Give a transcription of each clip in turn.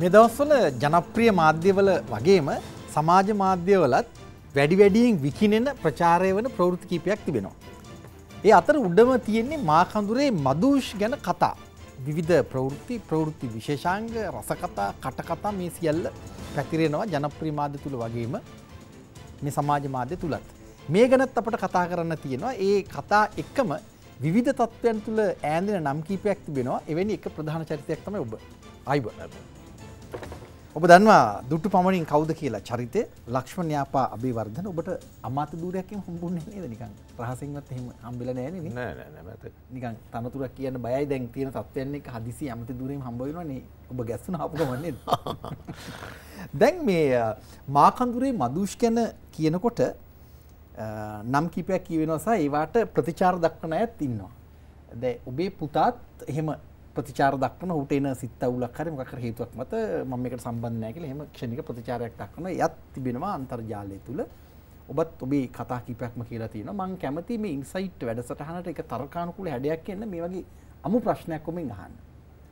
මේ දවස්වල ජනප්‍රිය මාධ්‍යවල වගේම සමාජ මාධ්‍යවලත් වැඩි වැඩියෙන් විකිණෙන ප්‍රචාරය වන ප්‍රවෘත්ති කීපයක් තිබෙනවා. ඒ අතර උඩම තියෙන්නේ මාකඳුරේ මදූෂ් ගැන කතා. විවිධ ප්‍රවෘත්ති ප්‍රවෘත්ති විශේෂාංග රසකතා කටකතා මේ සියල්ල පැතිරෙනවා ජනප්‍රිය මාධ්‍ය තුළ වගේම මේ සමාජ මාධ්‍ය තුළත්. මේ ගැනත් අපට කතා කරන්න තියෙනවා ඒ කතා එක්කම විධ තත්වයන් තුළ ඇන්දින නම් කීපයක් තිබෙනවා එවැනි එක ප්‍රධාන චරිතයක් තම ඔබ අයිබ. ඔබ දන්නවා දුටු පමණින් කවුද කියලා චරිතය ලක්ෂ්මණ යාපා අභිවර්ධන ඔබට අමාත්‍ය දූරයක්ෙන් හම්බුන්නේ නේද නිකන් රහසින්වත් එහෙම හම්බෙලා නෑනේ නෑ නෑ නෑ මට නිකන් තනතුරක් කියන්න බයයි දැන් තියෙන තත්ත්වයන් එක හදිසි අමති දූරයෙන් හම්බ වෙනවනේ ඔබ ගැස්සුන ආපු ගමන් නේද දැන් මේ මාකන්දුරේ මදුෂ් ගැන කියනකොට නම් කීපයක් කියවෙනවා සහ ඒවට ප්‍රතිචාර දක්වන අයත් ඉන්නවා. දැන් ඔබේ පුතාත් එහෙම ප්‍රතිචාර දක්වන ඔහුට එන සිත්තවුලක් හරි මොකක් හරි හේතුවක් මත මම මේකට සම්බන්ධ නැහැ කියලා එහෙම ක්ෂණික ප්‍රතිචාරයක් දක්වන එයත් තිබෙනවා අන්තර්ජාලය තුල. ඔබත් ඔබේ කතා කිපයක්ම කියලා තියෙනවා. මම කැමති මේ ඉන්සයිට් වැඩසටහනට එක තර්කානුකූල හැඩයක් එන්න මේ වගේ අමු ප්‍රශ්නයක් ඔබෙන් අහන්න.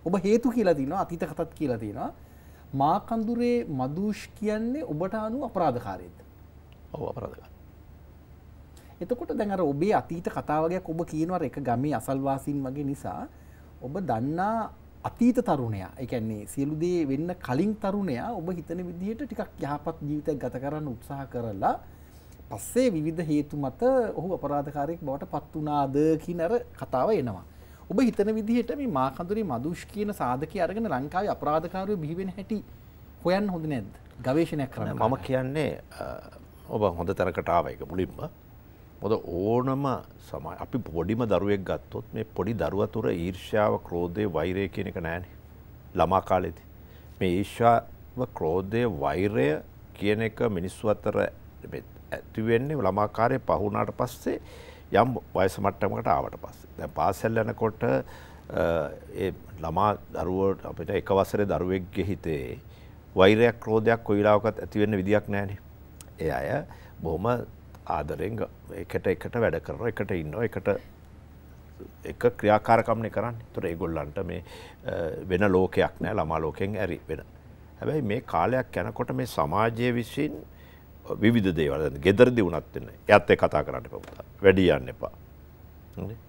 ඔබ හේතු කියලා තියෙනවා අතීත කතාත් කියලා තියෙනවා. මාකඳුරේ මදූෂ් කියන්නේ ඔබට අනුව අපරාධකාරයෙක්ද? ඔව් අපරාධකාරයෙක්. එතකොට දැන් අර ඔබේ අතීත කතාවගයක් ඔබ කියනවා එක ගමේ අසල්වාසීන් වගේ නිසා ඔබ දන්නා අතීත තරුණයා එකන්නේ සියලුදේ වෙන්න කලින් තරුණයා ඔබ හිතන විදිහට ටිකක් යහපත් ජීවිතයක් ගත කරන්න උත්සාහ කරලා පස්සේ විවිධ හේතු මත ඔහු අපරාධකාරයෙක් බවට පත් වුණාද කියන අර කතාව එනවා. ඔබ හිතන විදිහට මේ මාකඳුරේ මදුෂ් කියන සාධකය අරගෙන ලංකාවේ අපරාධකාරයෝ බිහි වෙන හැටි හොයන්න හොඳ නැද්ද? ගවේෂණයක් කරන්න. මම කියන්නේ ඔබ හොඳ තැනකට ආවා ඒක මුලින්ම. මොද ඕනම සම අපි පොඩිම දරුවෙක් ගත්තොත් මේ පොඩි දරුවතුර ඊර්ෂාව ක්‍රෝධය වෛරය කියන එක නෑන ළමා කාලෙති. මේ ඊර්ෂාව ක්‍රෝධය වෛරය කියන එක මිනිස්සු අතර ඇතිවෙන්නේ ළමාකාරය පහුණට පස්සේ යම් වයස මට්ටමකට ආවට පස්සේ. දැන් පාසල් යනකොට ළමා දරුවට අපිට එක වසරේ දරුවෙක්ගේ හිතේ වෛරයක් ක්‍රෝධයක් කොයිලාවකත් ඇතිවෙන්න විදියක් නෑනේ. ඒ අය බොහොම ආදරෙන් එකට එකට වැඩ කරන එකට ඉන්න එකට එක ක්‍රියාකාරකම්ය කරන්න තුර ඒගොල්ලන්ට මේ වෙන ලෝකයක් නෑ ළමා ලෝකෙන් ඇරි වෙන. හැබැයි මේ කාලයක් යැනකොට මේ සමාජය විසින් විධ දේවල ගෙදරදි වනත්වෙන්න ඇත්තේ කතා කරන්න පවතා වැඩි යන්න එපා.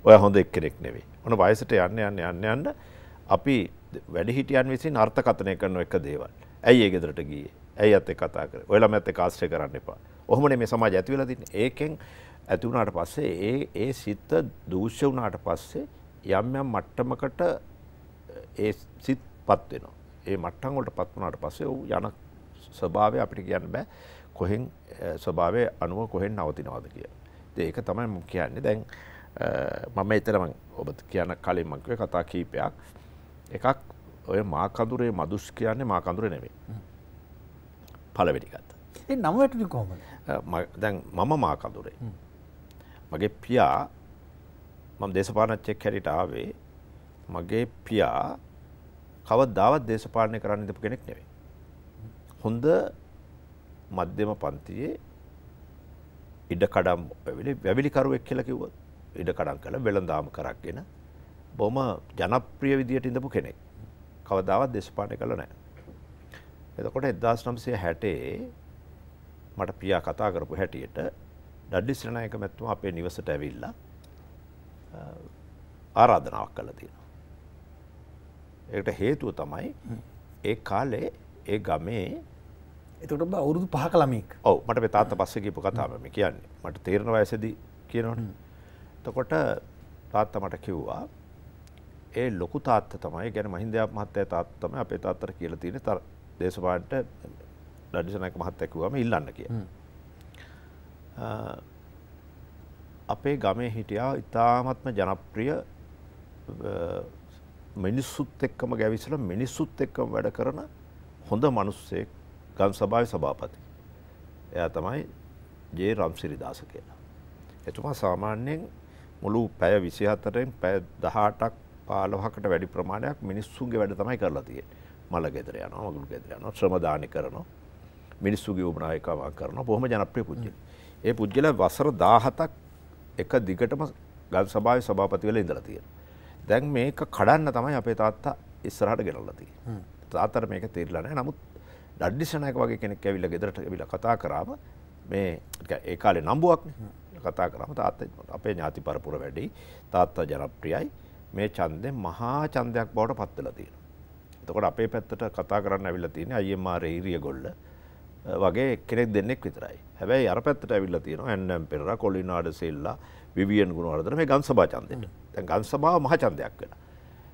ඔය හොඳ එක් කෙනෙක් නෙවේ ඕන වයසට යන්න යන්න යන්න යන්න අපි වැඩිහිටියන් විසින් අර්ථකතනය කරන එක දේවල් ඇයි ඒ ගෙදරට ගිය ඇයි ඇත්තේ කතා කර ඔයලම ඇත්තේ කාශ්‍රය කරන්න එපා ඔහොමනේ මේ සමාජය ඇති වෙලා තින්නේ. ඒකෙන් ඇති වුණාට පස්සේ ඒ ඒ සිත දූෂ්‍ය වුණාට පස්සේ යම් යම් මට්ටමකට ඒ සිත්පත් වෙනවා. ඒ මට්ටම් වලටපත් වුණාට පස්සේ ਉਹ යන ස්වභාවය අපිට කියන්න බෑ. කොහෙන් ස්වභාවය අනුව කොහෙන් නවතිනවද කියලා. ඒක තමයි මම කියන්නේ. දැන් මම එතන මම ඔබට කියන කලින් මම කිව්වේ කතා කීපයක්. එකක් ඔය මා කඳුරේ මදුස් කියන්නේ මා කඳුරේ නෙමෙයි. පළවෙනි එකක්. ඒ නම වැටුනේ කොහොමද දැන් මම මා කඳුරේ මගේ පියා මම දේශපාලනච්චෙක් හැටියට ආවේ මගේ පියා කවදාවත් දේශපාලනය කරන්න දෙපු කෙනෙක් නෙවෙයි හොඳ මධ්‍යම පන්තියේ ඉඩකඩම් වැවිලිකරුවෙක් කියලා කිව්ව ඉඩකඩම් කළ වෙළඳාම කරක්ගෙන බොම ජනප්‍රිය විදියට ඉඳපු කෙනෙක් කවදාවත් දේශපාලනය කළ නෑ. එතකොට එදදාස් නම්සය හැටේ මට පියා කතා කරපු හැටියට ඩඩ්ඩි සිරනායක මැතිතුමා අපේ නිවසට ඇවිල්ලා ආරාධනාවක් කළා තියෙනවා. ඒකට හේතුව තමයි ඒ කාලේ ඒ ගමේ එතකොට අවුරුදු පහක ළමෙක් ඔව මට මේ තාත්තා පස්සේ කියපු කතාව මේ කියන්නේ මට තීරණ වයසේදී කියනවනේ එතකොට තාත්තා මට කිව්වා ඒ ලොකු තාත්තා තමයි يعني මහින්දයාප මහත්තයා තාත්තා තමයි අපේ තාත්තට කියලා තියෙන දේශපාලනට ඩඩිසනක මහත් ඇකුවම ඉල්ලන්න කිය අපේ ගමේ හිටියා ඉතාමත්ම ජනප්‍රිය මිනිස්සුත් එක්කම ගැවිසල මිනිස්සුත් එක්කම වැඩ කරන හොඳ මනුස්සෙක් ගම් සභාව සභාපති එයා තමයි ජේ රම්සිරිදාස කියලා එතුමා සාමාන්‍යයෙන් මුළු පැය විසිහතරෙන් පැය දහටක් පාලොහකට වැඩි ප්‍රමාණයක් මිනිස්සුන්ගේ වැඩ තමයි කරලා තියෙන්නේ මල ගෙදර යනවා මගුල් ගෙදර යනවා ශ්‍රමදානි කරනවා මිනිස්සුගේ ඕපනායකාවක් කරන බොහොම ජනප්‍රිය පුද්ගල. ඒ පුද්ගල වසර 17ක් එක දිගටම ගල් සභාවේ සභාපති වෙලා ඉඳලා තියෙනවා. දැන් මේක කඩන්න තමයි අපේ තාත්තා ඉස්සරහට ගෙනල්ලා තියෙන්නේ. තාත්තට මේක තේරිලා නැහැ. නමුත් ඩඩ්ඩිසන එක වගේ කෙනෙක් ඇවිල්ලා ගෙදරට ඇවිල්ලා කතා කරාම මේ ඒ කාලේ නම්බුවක්නේ. කතා කරාම තාත්තා අපේ ඥාති පරපුර වැඩි. තාත්තා ජනප්‍රියයි. මේ ඡන්දේ මහා ඡන්දයක් බවට පත් වෙලා තියෙනවා. එතකොට අපේ පැත්තට කතා කරන්න ඇවිල්ලා තියෙන්නේ අයිඑම්ආර් ඒරිය ගොල්ල වගේ කෙනෙක් දෙන්නෙක් විතරයි හැබැයි අර පැත්තට ඇවිල්ල තියෙන ඇන්නම් පෙර කොලිනාඩ සෙල්ලා විවියන් ගුණ අරදන මේ ගන් සභාචන්දයට තැන් ගන් සභාව මහචන්දයක් වෙන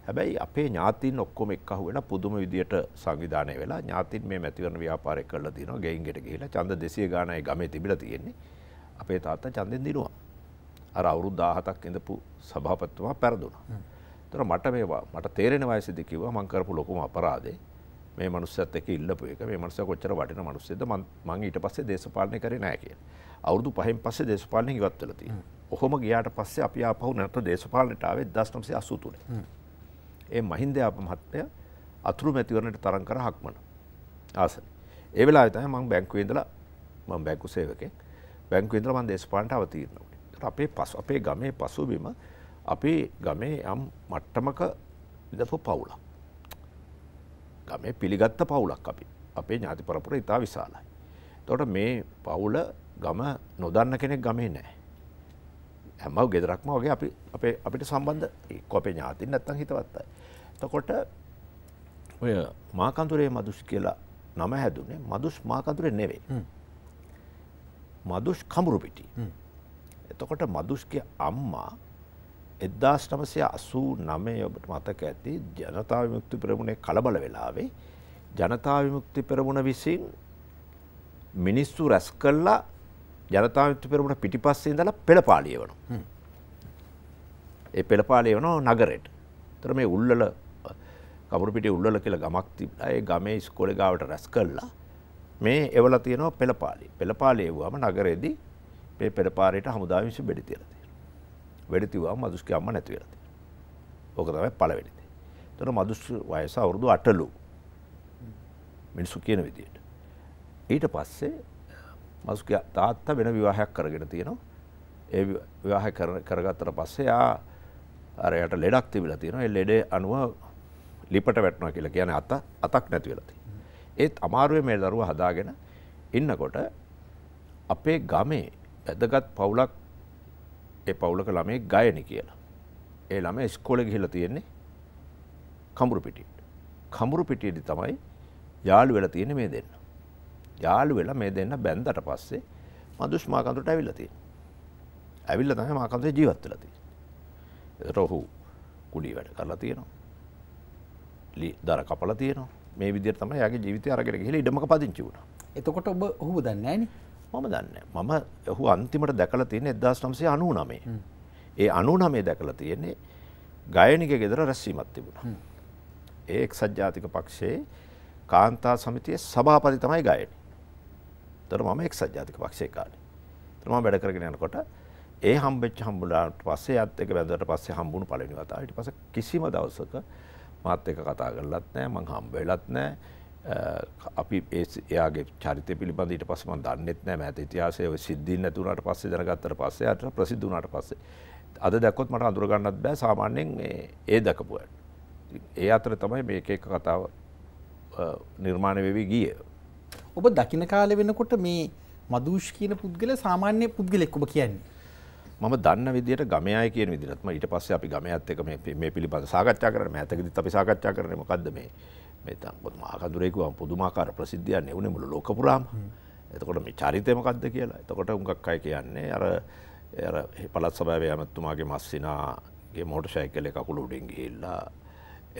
හැබැයි අපේ ඥාතින් ඔක්කොම එක්කහු වෙන පුදුම විදියට සංවිධානය වෙලා ඥාතින් මේ මැතිවරණ ව්‍යාපාරය කරලා තියෙනවා ගෙයින්ගෙට ගිහිලා චන්ද දෙසිය ගානයි ගමේ තිබිලා තියෙන්නේ අපේ තාත්තා චන්දෙන් දිනුවා අර අවුරුදු 17ක් ඉඳපු සභාපතිතුමා පෙරදුනා. ඒතර මට මේවා මට තේරෙන වයසේදී කිව්වා මං කරපු ලොකුම අපරාධේ මේ මනුස්සත් එක ඉල්ලපු එක මේ මනුස්ස කොච්චර වටින මනුස්සේද මං ඊට පස්සේ දේශපාලනය කරේ නැහැ කියලා. අවුරුදු පහෙන් පස්සේ දේශපාලනය ඉවත් වෙලා තියෙනවා. ඔහොම ගියාට පස්සේ අපි ආපහු නැවත දේශපාලනයට ආවේ 1983. ඒ මහින්ද ආප මහත්මයා අතුරු මැතිවරණයට තරඟ කර හක්මන. ආසන. ඒ වෙලාවේ තමයි මං බැංකුවේ ඉඳලා මං බැංකු සේවකෙක් බැංකුවේ ඉඳලා මං දේශපාලනට අවතීර්ණ වුණේ. අපේ පසු අපේ ගමේ පසුබිම අපේ ගමේ යම් මට්ටමක ඉඳපු පවුලක්. තමයි පිළිගත්ත පවුලක් අපි. අපේ ඥාති පරපුර ඉතා විශාලයි. එතකොට මේ පවුල ගම නොදන්න කෙනෙක් ගමේ නැහැ. හැම ගෙදරක්ම වගේ අපි අපේ අපිට සම්බන්ධ එක්ක අපේ ඥාතින් නැත්තම් හිතවත් අය. එතකොට ඔය මාකන්තුරේ මදුස් කියලා නම හැදුනේ මදුස් මාකන්තුරේ නෙවෙයි. මදුස් කඹුරුපිටි. එතකොට මදුස්ගේ අම්මා එදදාස් නමසය අසූ නමය ඔබට මතක ඇති ජනතාව විමුක්ති පෙරමුණේ කලබල වෙලාවේ ජනතා විමුක්ති පෙරමුණ විසින් මිනිස්සු රැස් කල්ලා ජනතා විමුක්ති පෙරමුණ පිටිපස්සේ ඉඳලා පෙළපාලිය වෙනවා. ඒ පෙළපාලිය වෙනවා නගරෙට. ඒතර මේ උල්ලල කවුරු පිටේ උල්ලල කියලා ගමක් තිබ්බා. ඒ ගමේ ඉස්කෝලේ ගාවට රැස් කළා. මේ එවලා තියෙනවා පෙළපාලි. පෙළපාලි එවුවම නගරෙදී මේ පෙළපාරේට හමුදා මිනිස්සු බෙඩි තියලා වැඩතිවා මදුස්ගේ අම්ම නැති වෙලා තියෙනවා. ඕක තමයි පළවෙනි දේ. ඒතර මදුස් වයස අවුරුදු 8ලු. මිනිසු කියන විදියට. ඊට පස්සේ මදුස්ගේ තාත්තා වෙන විවාහයක් කරගෙන තියෙනවා. ඒ විවාහය කරගත්තට පස්සේ ආ අර යට ලෙඩක් තිබිලා තියෙනවා. ඒ ලෙඩේ අනුව ලිපට වැටෙනවා කියලා කියන්නේ අත අතක් නැති වෙලා තියෙනවා. ඒත් අමාරුවේ මේ දරුවා හදාගෙන ඉන්නකොට අපේ ගමේ වැදගත් පවුලක් ඒ පවුලක ළමේ ගයන කියලා. ඒ ළම ස්කෝල ගිහිල තියෙන්නේ කමුරු පිටියට. කමුරු පිටියේදී තමයි යාළු වෙලා තියෙන්නේ මේ දෙන්න. යාළු වෙලා මේ දෙන්න බැන්දට පස්සේ මදුෂ් මාකන්දට ඇවිල්ලා තියෙනවා. ඇවිල්ලා තමයි මාකන්දේ ජීවත් වෙලා තියෙන්නේ. ඒතර ඔහු කුලී වැඩ කරලා තියෙනවා. දර කපලා තියෙනවා. මේ විදිහට තමයි යාගේ ජීවිතය අරගෙන ගිහිල්ලා ඉඩමක පදිංචි වුණා. එතකොට ඔබ ඔහුව දන්නේ නැහනේ. මම දන්න මම ඔහු අන්තිමට දැකල තියෙන එදස් නම්සේ අනු නමේ ඒ අනු නමේ දැකල තියෙන්නේ ගයනික ගෙදර රැස්වීමත් තිබුණ ඒ එක්සජ්ජාතික පක්ෂයේ කාන්තා සමිතිය සභාපති තමයි ගයන තර මම එක්සජ්ජාතික පක්ෂේ කාඩ තරම වැඩ කරගෙන යනකොට ඒ හම්බෙච් හම්බුලාට පස්සේ අත් එක බැඳට පස්සේ හම්බුණු පලනි වතාට පස කිසිම දවසක මාත් එක කතා කරලත් නෑ මං හම්බවෙලත් නෑ අපි ඒයාගේ චරිත පිළිබඳීට පස්සම දන්නෙත් නෑ ඇත ඉතිහාසය සිද්ධීන් නැතුනට පස්සේ දැනගත්තර පස්සේ අට ප්‍රසිද්ධනාට පස්සේ. අද දැක්කොත් මට අඳුරගන්නත් බෑ සාමාන්‍යයෙන් ඒ දැකපුුවට. ඒ අතර තමයි මේක එක කතාව නිර්මාණ වෙවී ගිය. ඔබ දකින කාල වෙනකොට මේ මදූෂ් කියන පුද්ගල සාමාන්‍ය පුද්ගලෙක් ඔබ කියන්නේ. මම දන්න විදිට ගමයයි කියන විදිරත්ම ඊට පස්සේ අපි ගමයත් එක මේ පිළිබඳ සාකච්ඡා කරන ඇතකදත් අපි සාකච්ඡා කරන මොකක්ද මේ මේතකොත් මාකදුරෙකුවන් පුදුමාකාර ප්‍රසිද්ධියන් එවුණ මුළු ලෝකපුරාම එතකොට මේ චරිතයමකක්ද කියලා එතකොට උඟක් අය කියන්නේ අර පලත් සබෑවේ ඇමත්තුමාගේ මස්සිනාගේ මෝට ශය කලෙ කකුළු උඩින් ගිහිල්ලා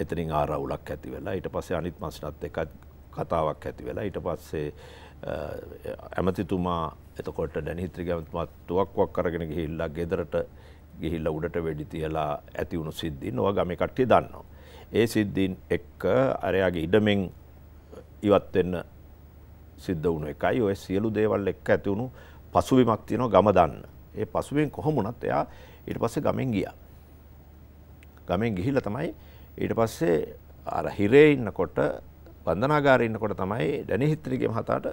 එතනින් ආරවුලක් ඇති වෙලා ඊට පස්සේ අනිත් මස්නත් එක කතාවක් ඇති වෙලා ඊට පස්සේ ඇමතිතුමා එතකොට දැනිහිත්‍ර ගැමතුමත් තුවක්වක් කරගෙන ගිහිල්ලා ගෙදරට ගිහිල්ල උඩට වෙඩි තියලා ඇතිවුණු සිද්ධි නොව ගමි කට්ටිය දන්නවා. ඒ සිද්ධීන් එක්ක අරයාගේ ඉඩමෙන් ඉවත් වෙන්න සිද්ධ වුණු එකයි ඔය සියලු දේවල් එක්ක ඇති වුණු පසුබිමක් තියෙනවා ගම දන්න. ඒ පසුබිම් කොහොම වුණත් එයා ඊට පස්සේ ගමෙන් ගියා. ගමෙන් ගිහිල්ලා තමයි ඊට පස්සේ අර හිරේ ඉන්නකොට වන්දනාගාරේ ඉන්නකොට තමයි ඩැනි හිත්‍රිගේ මහතාට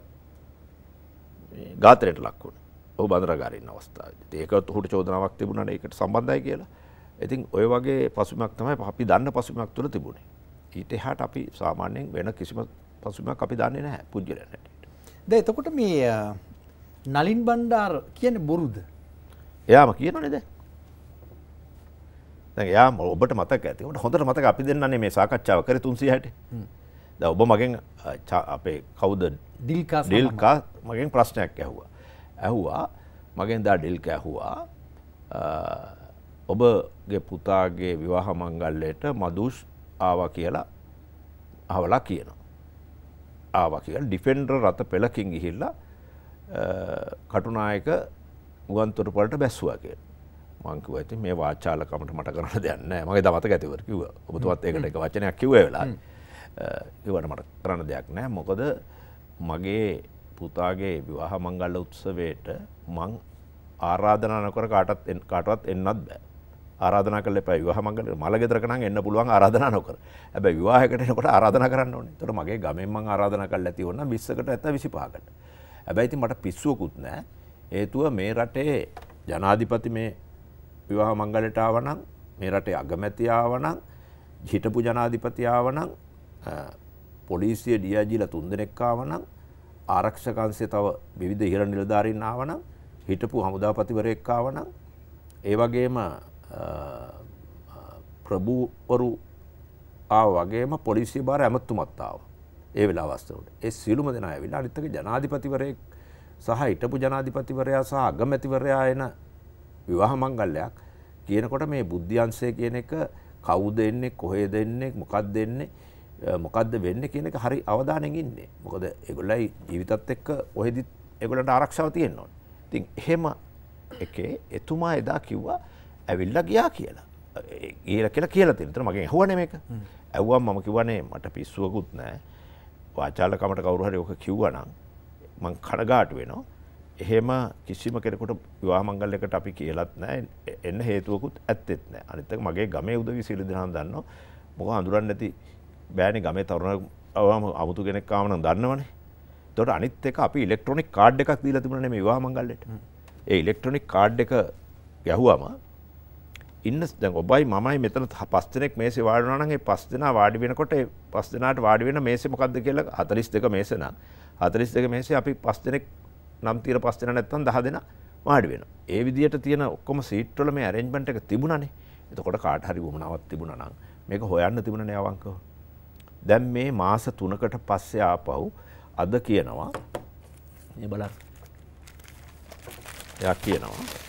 ඝාතනයට ලක් වුණේ. ඔහු බන්දනාගාරේ ඉන්න අවස්ථාවේදී. ඒකත් ඔහුට චෝදනාවක් තිබුණා නේ ඒකට සම්බන්ධයි කියලා. ඉතින් ඔය වගේ පසුමක් තමයි අපි දන්න පසුමක් තුළ තිබුණේ. ඊට එහාට අපි සාමාන්‍යයෙන් වෙන කිසිම පසුමක් අපි දන්නේ නැහැ පුද්ගලයන් හැටියට. දැන් එතකොට මේ නලින් බණ්ඩාර කියන්නේ බොරුද? එයාම කියනනේ දැන්. දැන් එයා ඔබට මතක ඇති. ඔබට හොඳට මතක අපි දෙන්නනේ මේ සාකච්ඡාව කරේ 360ට. දැන් ඔබ මගෙන් අපේ කවුද ඩිල්කා ඩිල්කා මගෙන් ප්‍රශ්නයක් ඇහුවා. ඇහුවා මගෙන් දා ඩිල්කා ඇහුවා ඔබගේ පුතාගේ විවාහ මංගල්ලයට මදුස් ආව කියලා අවලා කියනවා. ආව කියල ඩිෆෙන්ඩර් රත පෙළකින් ගිහිල්ලා කටුනායක ගුවන්තුර පලට බැස්වා කිය මංකව ඇති මේ වාචාලකමට මට කරන්න දෙන්න මගේ දමත ඇතිවර කිව ඔබතුවත් ඒකට එක වචනයක් කිව වෙලා ඉවට මට කරන්න දෙයක් නෑ මොකද මගේ පුතාගේ විවාහ මංගල්ල උත්සවයට මං ආරාධනනකර කාටත් කාටවත් එන්නත් බෑ ආරාධනා කළ එපා විවාහ මංගල මලගෙදරක නම් එන්න පුළුවන් ආරාධනා නොකර. හැබැයි විවාහයකට එනකොට ආරාධනා කරන්න ඕනේ. ඒතකොට මගේ ගමෙන් මං ආරාධනා කළා ඇති ඕන 20කට ඇත්ත 25කට. හැබැයි ඉතින් මට පිස්සුවකුත් නැහැ. හේතුව මේ රටේ ජනාධිපති මේ විවාහ මංගලයට ආවනම් මේ රටේ අගමැති ආවනම් හිටපු ජනාධිපති ආවනම් පොලිසිය ඩියජිලා තුන්දෙනෙක් ආවනම් ආරක්ෂක අංශයේ තව විවිධ ඉහළ නිලධාරීන් ආවනම් හිටපු හමුදාපතිවරයෙක් ආවනම් ඒ වගේම ප්‍රභූවරු ආ වගේම පොලිසිය බාර ඇමත්තුමත්තාව ඒ වෙලා අවස්ථරට ඒ සිලුම දෙෙන ඇවිලා අනිත්තක ජනාධිපතිවරයෙක් සහ හිටපු ජනාධිපතිවරයා සහ අගමැතිවරයා එන විවාහමංගල්ලයක් කියනකොට මේ බුද්ධියන්සේ කියන එක කවු දෙන්නේ කොහේ දෙන්නේ මොකක් දෙන්නේ මොකක්ද වෙන්න කියන එක හරි අවධානෙන් ඉන්නේ මොකද එගොල්ලයි ජීවිතත් එක්ක ඔහෙදිත් එගොලට ආරක්ෂාව තියෙන්නවා. ඉතින් එහෙම එකේ එතුමා එදා කිව්වා ඇවිල්ලා ගියා කියලා ඒල කියලා කියලා තිනතර මගේ හුවන මේක ඇව්වම් මම කිවනේ මට පිස්සුවකුත් නෑ වාචාලකමට කවරුහරි ඕක කිව්වනම් මං කනගාට වෙනවා එහෙම කිසිම කෙනෙකුට විවාමංගල්ලකට අපි කියලත් නෑ එන්න හේතුවකුත් ඇත්තෙත් නෑ අනිතක මගේ ගමේ උදවි සිලි දෙනම් දන්නවා මොක හඳුරන්න ඇති බෑනි ගමේ තරුණ අවම අමුතු කෙනෙක් කාමන දන්නවනේ තොට අනිත් එක අපි ඉලෙක්ට්‍රොනික් කාඩ් එකක් දී තිබුණන මේ විවාමංගල්ලට ඒ ඉලෙක්ට්‍රොනික් කාඩ් එක ගැහුවම ඉන්න දැන් ඔබයි මමයි මෙතන පස් දෙනෙක් මේසේ වාඩි වුණා නම් ඒ පස් දෙනා වාඩි වෙනකොට ඒ පස් දෙනාට වාඩි වෙන මේසේ මොකද්ද කියලා 42 මේසේ නම් 42 මේසේ අපි පස් දෙනෙක් නම් තීර පස් දෙනා නැත්තම් 10 දෙනා වාඩි වෙනවා. ඒ විදිහට තියෙන ඔක්කොම සීට් වල මේ arrangement එක තිබුණානේ. එතකොට කාට හරි වුණාවක් තිබුණා නම් මේක හොයන්න තිබුණනේ අවංකව. දැන් මේ මාස 3කට පස්සේ ආපහු අද කියනවා මේ බලන්න. එයා කියනවා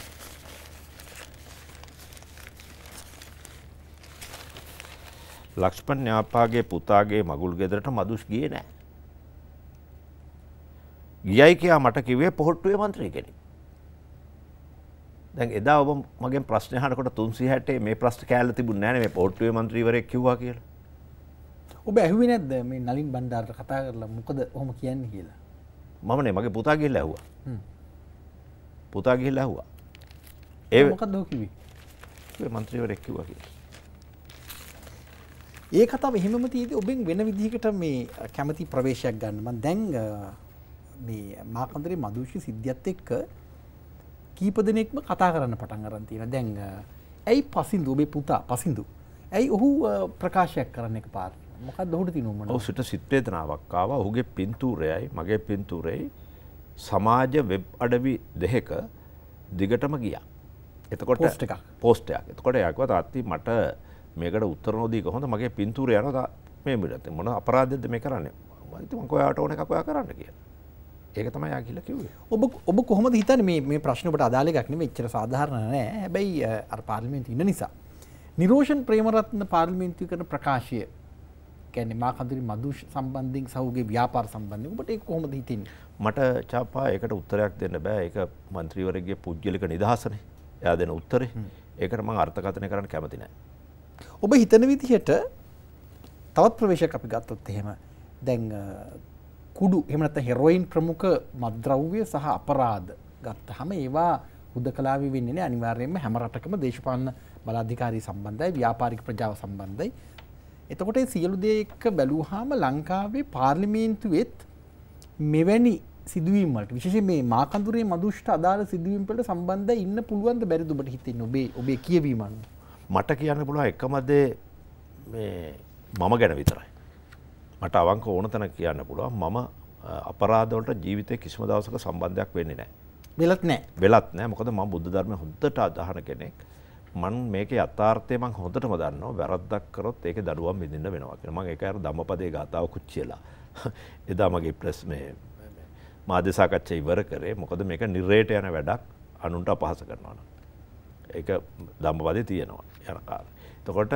ලක්ෂ්මන් න්‍යාපාගේ පුතාගේ මගුල් ගෙදරට මදුස් ගියේ නෑ. ගියයි කියා මට කිව්වේ පොහොට්ටුවේ මන්ත්‍රී කෙනෙක්. දැන් එදා ඔබ මගෙන් ප්‍රශ්න අහනකොට 360 මේ ප්‍රශ්න කෑල්ල තිබුණේ නැහැ මේ පොහොට්ටුවේ මන්ත්‍රීවරයෙක් කිව්වා කියලා. ඔබ ඇහුවේ නැද්ද මේ නලින් බණ්ඩාරට කතා කරලා මොකද ඔහොම කියන්නේ කියලා? මම නේ මගේ පුතා ගිහිල්ලා ඇහුවා. හ්ම්. පුතා ගිහිල්ලා ඇහුවා. ඒ මොකද්ද ඔහු කිව්වේ? ඒ මන්ත්‍රීවරයෙක් කිව්වා කියලා. ඒ කතාව එහෙමම තියේදී ඔබෙන් වෙන විදිහකට මේ කැමති ප්‍රවේශයක් ගන්න. මම දැන් මේ මාකන්දරේ මදුෂ්‍ය සිද්ධියත් එක්ක කීප දෙනෙක්ම කතා කරන්න පටන් අරන් තියෙනවා. දැන් ඇයි පසින්දු ඔබේ පුතා පසින්දු? ඇයි ඔහු ප්‍රකාශයක් කරන්න එකපාරට? මොකක්ද ඔහුට තියෙන උමන? ඔහු සිට සිත් වේදනාවක් ආවා. ඔහුගේ පින්තූරයයි මගේ පින්තූරෙයි සමාජ වෙබ් අඩවි දෙකක දිගටම ගියා. එතකොට පෝස්ට් එකක්. පෝස්ට් එකක්. එතකොට එයා කිව්වා තාත්ති මට මේකට උත්තරනෝදී කොහොඳ මගේ පින්තූර යන මේ මිට මොන අපරාධද මේ කරන්න මතිමක ඔයාට ඕන එකක් ඔයා කරන්න කිය ඒක තමයි යාකිල්ල කිවේ ඔබ ඔබ කොහොම හිතන මේ ප්‍රශ්නට අදාලෙක්න චර සාධාරණ නෑ හැබැයි අ පාර්ලිමෙන්ට ඉන්න නිසා නිරෝෂන් ප්‍රේමරත්න පාර්ලිමෙන්තු කරන ප්‍රකාශය කැනෙ මාකඳරි මදු සම්බන්ධින් සහුගේ ව්‍යාපාර සම්බන්ධය ඔබට ඒ කොහොමද හිතින් මට චාපා එකට උත්තරයක් දෙන්න බෑ ඒක මන්ත්‍රීවරගේ පුද්ගලික නිදහසනේ එයා දෙන උත්තරේ ඒකට මම අර්ථකථනය කරන්න කැමති නෑ ඔබ හිතන විදිහට තවත් ප්‍රවේශයක් අපි ගත්තොත් එහෙම දැන් කුඩු එහෙම නැත්නම් හෙරොයින් ප්‍රමුඛ මද්ද්‍රව්‍ය සහ අපරාධ ගත්තහම ඒවා හුදකලාවේ වෙන්නේ නැහැ අනිවාර්යයෙන්ම හැම රටකම දේශපාලන බලාධිකාරී සම්බන්ධයි ව්‍යාපාරික ප්‍රජාව සම්බන්ධයි එතකොට ඒ සියලු දේ එක්ක බැලුවාම ලංකාවේ පාර්ලිමේන්තුවෙත් මෙවැනි සිදුවීම් වලට විශේෂයෙන් මේ මාකඳුරේ මදුෂ්ට අදාළ සිදුවීම් වලට සම්බන්ධව ඉන්න පුළුවන් ද බැරිද ඔබට හිතෙන්නේ ඔබේ ඔබේ කියවීම අනුව මට කියන්න පුළුව එකමදේ මම ගැන විතරයි. මට අවංක ඕන තැන කියන්න පුළුවන් මම අපරාධවලට ජීවිතය කිසිම දවසක සම්බන්ධයක් වෙන්නේ නෑ. වෙලත් නෑ වෙලත් නෑ මොකද ම බුද්ධ ධර්මය හොඳට අදහන කෙනෙක් මන් මේක අතාර්ථයම හොඳටම දන්න වැරද්දක් කරොත් ඒක දඩුවම් විඳන්න වෙනවාෙන ම එක අර දමපදේ ගාතාව කුච්චියලා එදා මගේ ප්‍රස් මේ මාධ්‍යසාකච්ච ඉවර කරේ මොකද මේක නිර්රේට යන වැඩක් අනුන්ට අපහස කරනවාන. එක දම්බවදය තියෙනවා යනකාර. තකොට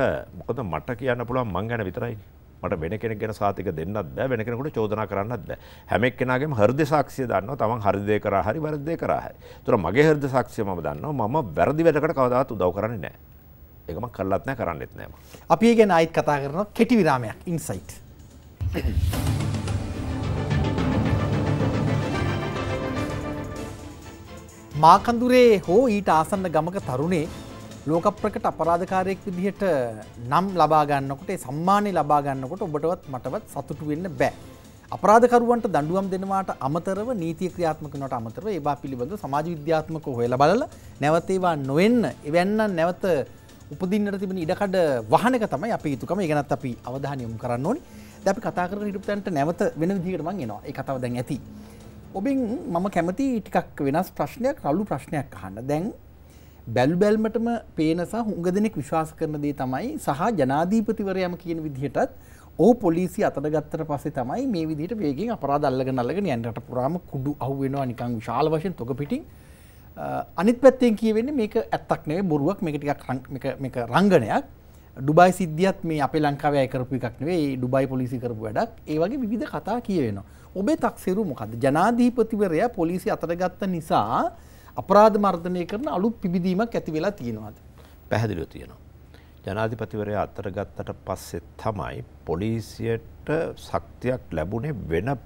මොකද මට කියන්න පුළුවන් මං ගැන විතරයි මට වෙන කෙනෙක් ගැන සාතික දෙන්නත් බෑ වෙන කෙනෙකුට චෝදනා කරන්නත් බෑ හැම එක්කෙනාගේම හෘද සාක්ෂිය දන්නවා තමන් හරි දේ කරා හරි වැරදි දේ කරා හරි. ඒතර මගේ හෘද සාක්ෂිය මම දන්නවා මම වැරදි වැඩකට කවදාවත් උදව් කරන්නේ නැහැ. ඒක මම කරලත් නැහැ කරන්නෙත් නැහැ මම. අපි ඒ ගැන ආයෙත් කතා කරනවා කෙටි විරාමයක් ඉන්සයිට්. Thank you. මාකඳුරේ හෝ ඊට ආසන්න ගමක තරුණේ ලෝක ප්‍රකට අපරාධකාරයෙක් විදිහට නම් ලබාගන්නකොට සම්මානය ලබාගන්නකොට ඔබටවත් මටවත් සතුටු වෙන්න බෑ. අපරාධකරුවන්ට දඩුවම් දෙනවාට අමතරව නීතිය ක්‍රියාත්මකනට අමතරව ඒවා පිළිබඳ සමාජ විද්‍යාත්මක හොයල බලල නැවත ඒවා නොවෙන්න එවැන්න නැවත උපදින්නට තිබෙන ඉඩකඩ වහනක තමයි අපි යුතුකම ඉගෙනත් අපි අවධානයොම් කරන්න ඕනි දැපි කතාකර හිටපතන්ට නැවත වෙන දිගටමන් එනවා ඒ කතාව දැන් ඇති. ඔබෙන් මම කැමති ටිකක් වෙනස් ප්‍රශ්නයක් රළු ප්‍රශ්නයක් අහන්න. දැන් බැලු බැල්මටම පේන සහ හුඟ දෙනෙක් විශ්වාස කරන දේ තමයි සහ ජනාධිපතිවරයාම කියන විදිහටත් ඕ පොලිසි අතට ගත්තට පස්සේ තමයි මේ විදිහට වේගෙන් අපරාධ අල්ලගෙන අල්ලගෙන යන රට පුරාම කුඩු අහුවෙනවා නිකන් විශාල වශයෙන් තොග පිටින්. අනිත් පැත්තෙන් කියවෙන්නේ මේක ඇත්තක් නෙවෙයි බොරුවක් මේක ටිකක් මේක රංගනයක්. ඩුබයි සිද්ධියත් මේ අපේ ලංකාව ඇකරපු එකක්නවේ ඩුබයි පොලිසි කරපු වැඩක් ඒවගේ විධ කතා කියවෙන. ඔබේ තක්සේරු මොකද ජනාධීපතිවරයා පොලිසි අතරගත්ත නිසා අපරාධ මර්ධනය කරන අලුත් පිබිදීමක් ඇති වෙලා තියෙනවාද. පැහැදිලිව තියෙනවා. ජනාධිපතිවරයා අතරගත්තට පස්සෙත් තමයි පොලිසියට සක්තියක් ලැබුණේ වෙන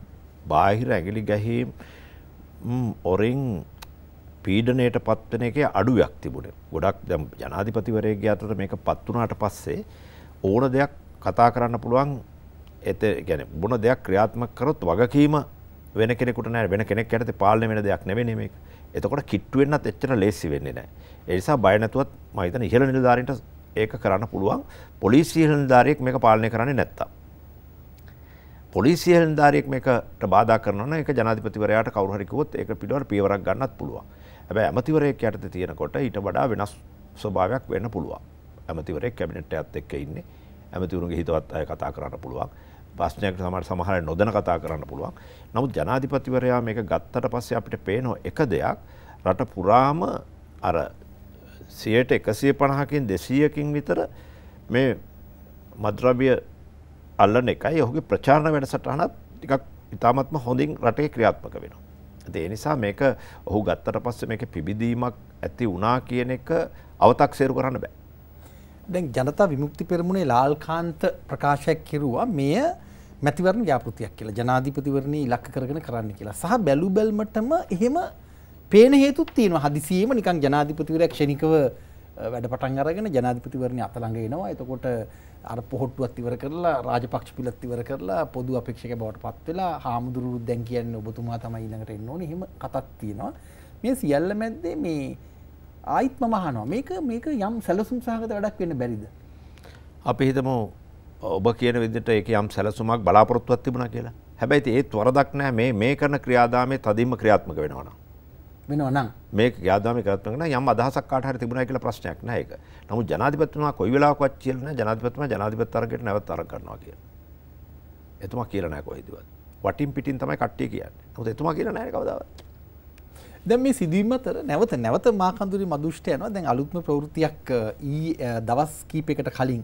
බාහිර ඇගිලි ගැහීම් ඔරින් පීඩනයට පත්වන එක අඩුවයක් තිබුණේ ගොඩක් දැම් ජනාධිපතිවරයගේ අතට මේක පත්වනාට පස්සේ ඕන දෙයක් කතා කරන්න පුළුවන් එත ගැන බොන දෙයක් ක්‍රියාත්මක කරොත් වගකීම වෙන කෙනෙකුට නෑ වෙන කෙනෙක් ඇත පාලන වෙන දෙයක් නැවෙන මේ එතකොට කිට්ටුවෙන්න්නත් එච්චර ලේසි වෙන්නේ නෑ එනිසා බයනැතුවත් මහිතන ඉහළ නිලධාරන්ට ඒක කරන්න පුළුවන් පොලිසිහල් ධාරයෙක් මේ පාලනය කරන්නේ නැත්තම් පොලිසිහල් ධාරයෙක් මේකට බාධ කරන එක ජනාධිපතිවරයාට කවුහරිකුවොත් ඒක පිටුවට පියවරක් ගන්නත් පුළුවන් හැබැ ඇමතිවරයෙක් යටත තියෙනකොට ඊට වඩා වෙනස් ස්වභාවයක් වෙන්න පුළුවන් ඇමතිවරෙක් කැමිනට් ඇත් එක්ක ඉන්න ඇමතිවරුන්ගේ හිතවත් අය කතා කරන්න පුළුවන් ප්‍රශ්නයක් සමට සමහර නොදන කතා කරන්න පුළුවන් නමුත් ජනාධිපතිවරයා මේක ගත්තට පස්සේ අපිට පේනෝ එක දෙයක් රට පුරාම අර සියට එකසිය පණහකින් දෙසීයකින් විතර මේ මද්‍රවිය අල්ලන එකයි ඔහුගේ ප්‍රචාරණ වෙනසටහනත් ටිකක් ඉතාමත්ම හොඳින් රටේ ක්‍රියාත්මක වෙනවා. ඒ නිසා මේක ඔහු ගත්තට පස්සේ මේක පිබිදීමක් ඇති වුණා කියන එක අවතක්සේරු කරන්න බෑ. දැන් ජනතා විමුක්ති පෙරමුණේ ලාල්කාන්ත ප්‍රකාශයක් කෙරුවා මෙය මැතිවරණ ව්‍යාපෘතියක් කියලා ජනාධිපතිවරණී ඉලක්ක කරගෙන කරන්න කියලා. සහ බැලු බැල්මටම එහෙම පේන හේතුත් තියෙනවා. හදිසියෙම නිකන් ජනාධිපතිවරයා ක්ෂණිකව වැඩ පටන් අරගෙන ජනාධිපතිවරණේ අත ළඟ එනවා. එතකොට අර පොහොට්ටුවත් ඉවර කරලා රාජපක්ෂ පිලත් ඉවර කරලා පොදු අපේක්ෂක බවට පත් වෙලා හාමුදුරුවෝ දැන් කියන්නේ ඔබතුමා තමයි ඊළඟට එන්න ඕනේ එහෙම කතාවක් තියෙනවා මේ සියල්ල මැද්දේ මේ ආයිත් මම අහනවා මේක මේක යම් සැලසුම් සහගත වැඩක් වෙන්න බැරිද අපි හිතමු ඔබ කියන විදිහට ඒක යම් සැලසුමක් බලාපොරොත්තුවක් තිබුණා කියලා හැබැයි ඒත් වරදක් නැහැ මේ මේ කරන ක්‍රියාදාමයේ තදින්ම ක්‍රියාත්මක වෙනවා නම් වෙනවනම් මේක යාදාම කරත්වන යම් අදහසක්කාට හරි තිබුණා කියලා ප්‍රශ්නයක් නෑ ඒක. නමුත් ජනාධිපතිතුමා කොයි වෙලාවකවත් කියලා නෑ ජනාධිපතිතුමා ජනාධිපති තරගයට නැවත තරග කරනවා කියලා. එතුමා කියලා නෑ කොහෙදවත්. වටින් පිටින් තමයි කට්ටිය කියන්නේ. නමුත් එතුමා කියලා නෑනේ කවදාවත්. දැන් මේ සිදුවීම අතර නැවත නැවත මාකන්දුරි මදුෂ්ට යනවා. දැන් අලුත්ම ප්‍රවෘත්තියක් ඊ දවස් කීපයකට කලින්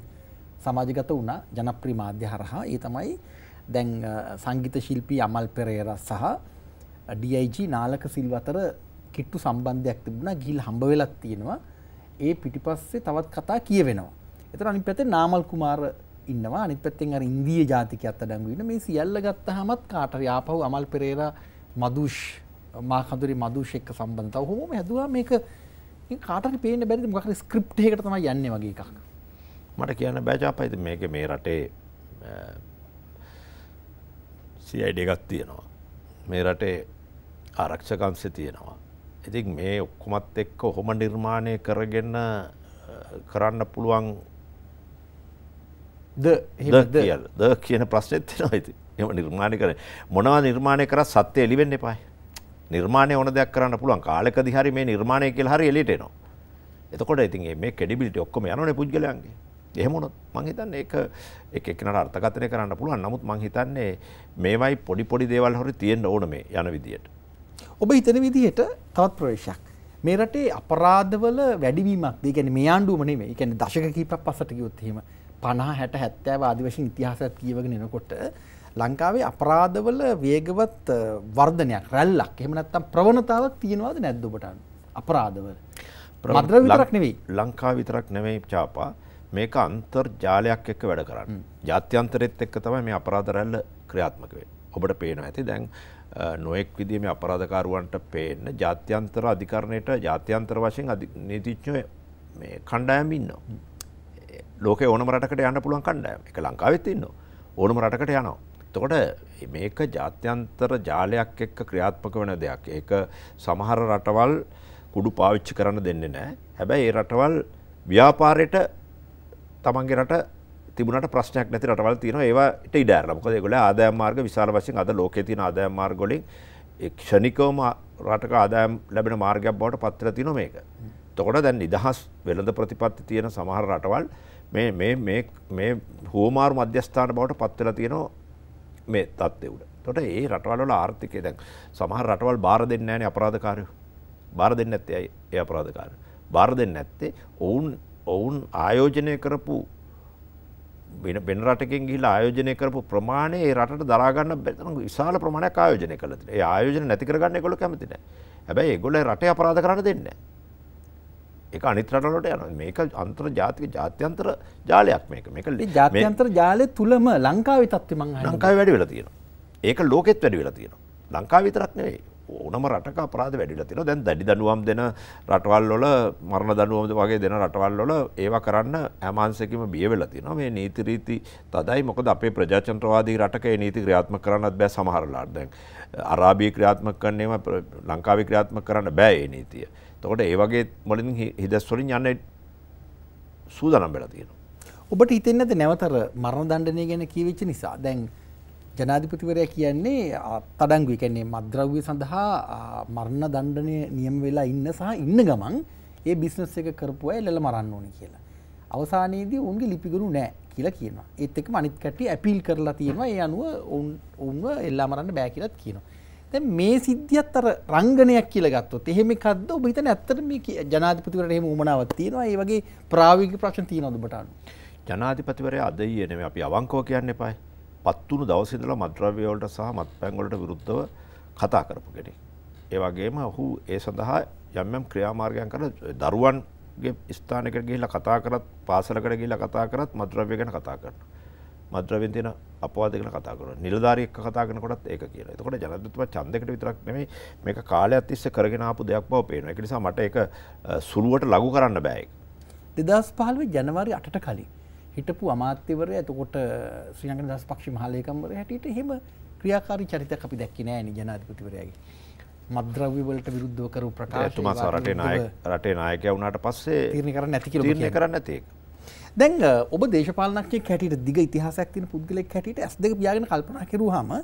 සමාජගත වුණා ජනප්‍රිය මාධ්‍ය හරහා. ඒ තමයි දැන් සංගීත ශිල්පී අමල් පෙරේරා සහ DIG නාලක සිල්වතර කිට්ටු සම්බන්ධයක් තිබුණා ගිහිල් හම්බ වෙලක් තියෙනවා. ඒ පිටිපස්සේ තවත් කතා කියවෙනවා. එතන අනිත් පැත්තේ නාමල් කුමාර ඉන්නවා. අනිත් පැත්තෙන් අර ඉන්දීය ජාතිකයත් අඩංගු වෙන මේ සියල්ල ගත්තාමත් කාට හරි ආපහු අමල් පෙරේරා මදුෂ් මාකඳුරි මදුෂ් එක්ක සම්බන්ධව කොහොම හැදුවා මේක කාට හරි පේන්න බැරිද මොකක් හරි ස්ක්‍රිප්ට් එකකට තමයි යන්නේ වගේ එකක්. මට කියන්න බෑජාපා ඉතින් මේක මේ රටේ CID එකක් තියෙනවා. මේ රටේ ආරක්ෂකංශය තියෙනවා. ඉතින් මේ ඔක්කොමත් එක්ක හොම නිර්මාණය කරගෙන කරන්න පුළුවන් ද කියන ප්‍රශ්නෙත් නයිති එම නිර්මාණය කර මොනවා නිර්මාණය කර සත්‍යය එලිවෙන්න එපායි නිර්මාණය ඕන දෙයක් කරන්න පුළුවන් කාලෙක දිහරි මේ නිර්මාණය කෙල් හරි එලිටනවා එතකොට ඉතින් මේ කෙඩිබිලිට ඔක්කොම යනනේ පුද්ගලයන්ගේ එහෙමුණොත් මං හිතන්නේ ඒක එක එකනට අර්ථකථනය කරන්න පුළුවන්. නමුත් මං හිතන්නේ මේවයි පොඩි පොඩි දේවල් හොරි තියෙන්න ඕන මේ යන විදියට. ඔබ හිතන විදිහට තවත් ප්‍රවේශයක් මේ රටේ අපරාධවල වැඩිවීමක් ඒ කියන්නේ මේ ආණ්ඩුවම නෙමෙයි ඒ කියන්නේ දශක කිහිපයක් පස්සට ගියොත් එහෙම 50 60 70 ආදි වශයෙන් ඉතිහාසයත් කියවගෙන එනකොට ලංකාවේ අපරාධවල වේගවත් වර්ධනයක් රැල්ලක් එහෙම නැත්නම් ප්‍රවණතාවක් තියෙනවද නැද්ද ඔබට අපරාධවල මද්ර විතරක් නෙවෙයි ලංකාව විතරක් නෙවෙයි චාපා මේක අන්තර්ජාලයක් එක්ක වැඩ කරන්නේ ජාත්‍යන්තරෙත් එක්ක තමයි මේ අපරාධ රැල්ල ක්‍රියාත්මක වෙන්නේ ඔබට පේනවා ඇති දැන් නොයෙක් විදිහේ අපරාධකාරුවන්ට පේන්න ජාත්‍යන්තර අධිකරණයට ජාත්‍යන්තර වශයෙන් නීතිඥයෝ මේ කණ්ඩායම් ඉන්නවා. ලෝකේ ඕනම රටකට යන්න පුළුවන් කණ්ඩායම්. ඒක ලංකාවෙත් ඉන්නවා. ඕනම රටකට යනවා. එතකොට මේක ජාත්‍යන්තර ජාලයක් එක්ක ක්‍රියාත්මක වෙන දෙයක්. ඒක සමහර රටවල් කුඩු පාවිච්චි කරන්න දෙන්නේ නැහැ. හැබැයි ඒ රටවල් ව්‍යාපාරයට තමන්ගේ රට තිබුණට ප්‍රශ්නයක් නැති රටවල් තියෙනවා ඒවට ඉඩ ඇරලා. මොකද ඒගොල්ලෝ ආදායම් මාර්ග විශාල වශයෙන් අද ලෝකයේ තියෙන ආදායම් මාර්ග වලින් ක්ෂණිකවම රටක ආදායම් ලැබෙන මාර්ගයක් බවට පත් වෙලා තියෙනවා මේක. එතකොට දැන් නිදහස් වෙළඳ ප්‍රතිපත්ති තියෙන සමහර රටවල් මේ මේ මේ මේ හුවමාරු මධ්‍යස්ථාන බවට පත් වෙලා තියෙනවා මේ තත්ත්වය උඩ. එතකොට ඒ රටවල් වල ආර්ථිකය දැන් සමහර රටවල් බාර දෙන්නේ නැහැනේ අපරාධකාරයෝ. බාර දෙන්නේ නැත්තේ ඒ අපරාධකාරයෝ. බාර දෙන්නේ නැත්තේ ඔවුන් ඔවුන් ආයෝජනය කරපු වෙන වෙන රටකින් ගිහිලා ආයෝජනය කරපු ප්‍රමාණය ඒ රටට දරා ගන්න බැරි තරම් විශාල ප්‍රමාණයක් ආයෝජනය කළා තියෙනවා. ඒ ආයෝජන නැති කරගන්න ඒගොල්ලෝ කැමති නැහැ. හැබැයි ඒගොල්ලෝ රටේ අපරාධ කරන්න දෙන්නේ නැහැ. ඒක අනිත් රටවලට යනවා. මේක අන්තර්ජාතික ජාත්‍යන්තර ජාලයක් මේක. මේක ජාත්‍යන්තර ජාලය තුලම ලංකාවේ තත්ත්වෙ මං අහන්නේ. ලංකාවේ වැඩි වෙලා තියෙනවා. ඒක ලෝකෙත් වැඩි වෙලා තියෙනවා. ලංකාව විතරක් නෙවෙයි. ඕනම රටක අපරාධ වැඩිලා තියෙනවා. දැන් දැඩි දඬුවම් දෙන රටවල් වල මරණ දඬුවම් වගේ දෙන රටවල් වල ඒවා කරන්න ඇමාන්සෙකම බිය වෙලා තියෙනවා. මේ නීති රීති තදයි. මොකද අපේ ප්‍රජාතන්ත්‍රවාදී රටක ඒ නීති ක්‍රියාත්මක කරන්නත් බෑ සමහරලාට. දැන් අරාබිය ක්‍රියාත්මක කරන්නේම ලංකාවේ ක්‍රියාත්මක කරන්න බෑ ඒ නීතිය. එතකොට ඒ වගේ වලින් හිදස් වලින් යන්න සූදානම් වෙලා තියෙනවා. ඔබට හිතෙන්නේ නැවතර මරණ දඬුවම ගැන කියවිච්ච නිසා දැන් ජනාධිපතිවරයා කියන්නේ තඩංගු කියන්නේ මද්‍රව්‍ය සඳහා මරණ දණ්ඩනය නියම වෙලා ඉන්න සහ ඉන්න ගමන් ඒ බිස්නස් එක කරපු අය ලෙල මරන්න ඕනේ කියලා. අවසානයේදී ඔවුන්ගේ ලිපිගුරු නෑ කියලා කියනවා. ඒත් එක්කම අනිත් කට්ටිය ඇපීල් කරලා තියෙනවා. ඒ අනුව ඔවුන් ඔවුන්ව එල්ලා මරන්න බෑ කියලාත් කියනවා. දැන් මේ සිද්ධියත් අර රංගනයක් කියලා ගත්තොත් එහෙම එකක්ද ඔබ හිතන්නේ ඇත්තට මේ ජනාධිපතිවරට එහෙම උමනාවක් තියෙනවා ඒ වගේ ප්‍රායෝගික ප්‍රශ්න තියෙනවද ඔබට අනුව ජනාධිපතිවරයා අද ඊයේ නෙමෙයි අපි අවංකව කියන්න එපායි පත්වුණු දවසිදලා මද්‍රව්‍යවලට සහ මත් පැන්වලට විරුද්ධව කතා කරපු කෙනෙක්. ඒ වගේම ඔහු ඒ සඳහා යම්යම් ක්‍රියාමාර්ගයන් කර දරුවන්ගේ ස්ථානකට ගිහිලා කතා කරත් පාසලකට ගිහිලා කතා කරත් මද්‍රව්‍ය ගැන කතා කරනවා. මද්‍රව්‍යෙන් තියෙන අපවාද ගැන කතා කරනවා. නිලධාරියෙක් එක්ක කතා කරනකොටත් ඒක කියනවා. එතකොට ජනදත්තුමා ඡන්දයකට විතරක් නෙමෙයි මේක කාලයක් තිස්සේ කරගෙන ආපු දෙයක් බව පේනවා. ඒක නිසා මට ඒක සුළුවට ලඝු කරන්න බෑ ඒක. 2015 ජනවාරි 8ට කලින් හිටපු අමාත්‍යවරය ඇතකොට සිංහල දස් පක්ෂි මහලයකම්වර හැටියට හෙම ක්‍රියාකාරි චරිතයක් අපි දැක්කේ නෑ නිජනාධිපතිවරයාගේ මද්‍රවවලට විරුද්ධව කරු ප්‍රකාශ තුමා රටේ රටේ නායකය වුණට පස්සේ තිරණ කරන්න ඇති තිරණය කරන්න ඇති දැන් ඔබ දේශපාලනක්ෂේ කැටිට දිග ඉතිහාසයක් තියෙන පුද්ගලෙක් හැටියට ඇස් දෙක පියාගෙන කල්පනා කරුවාම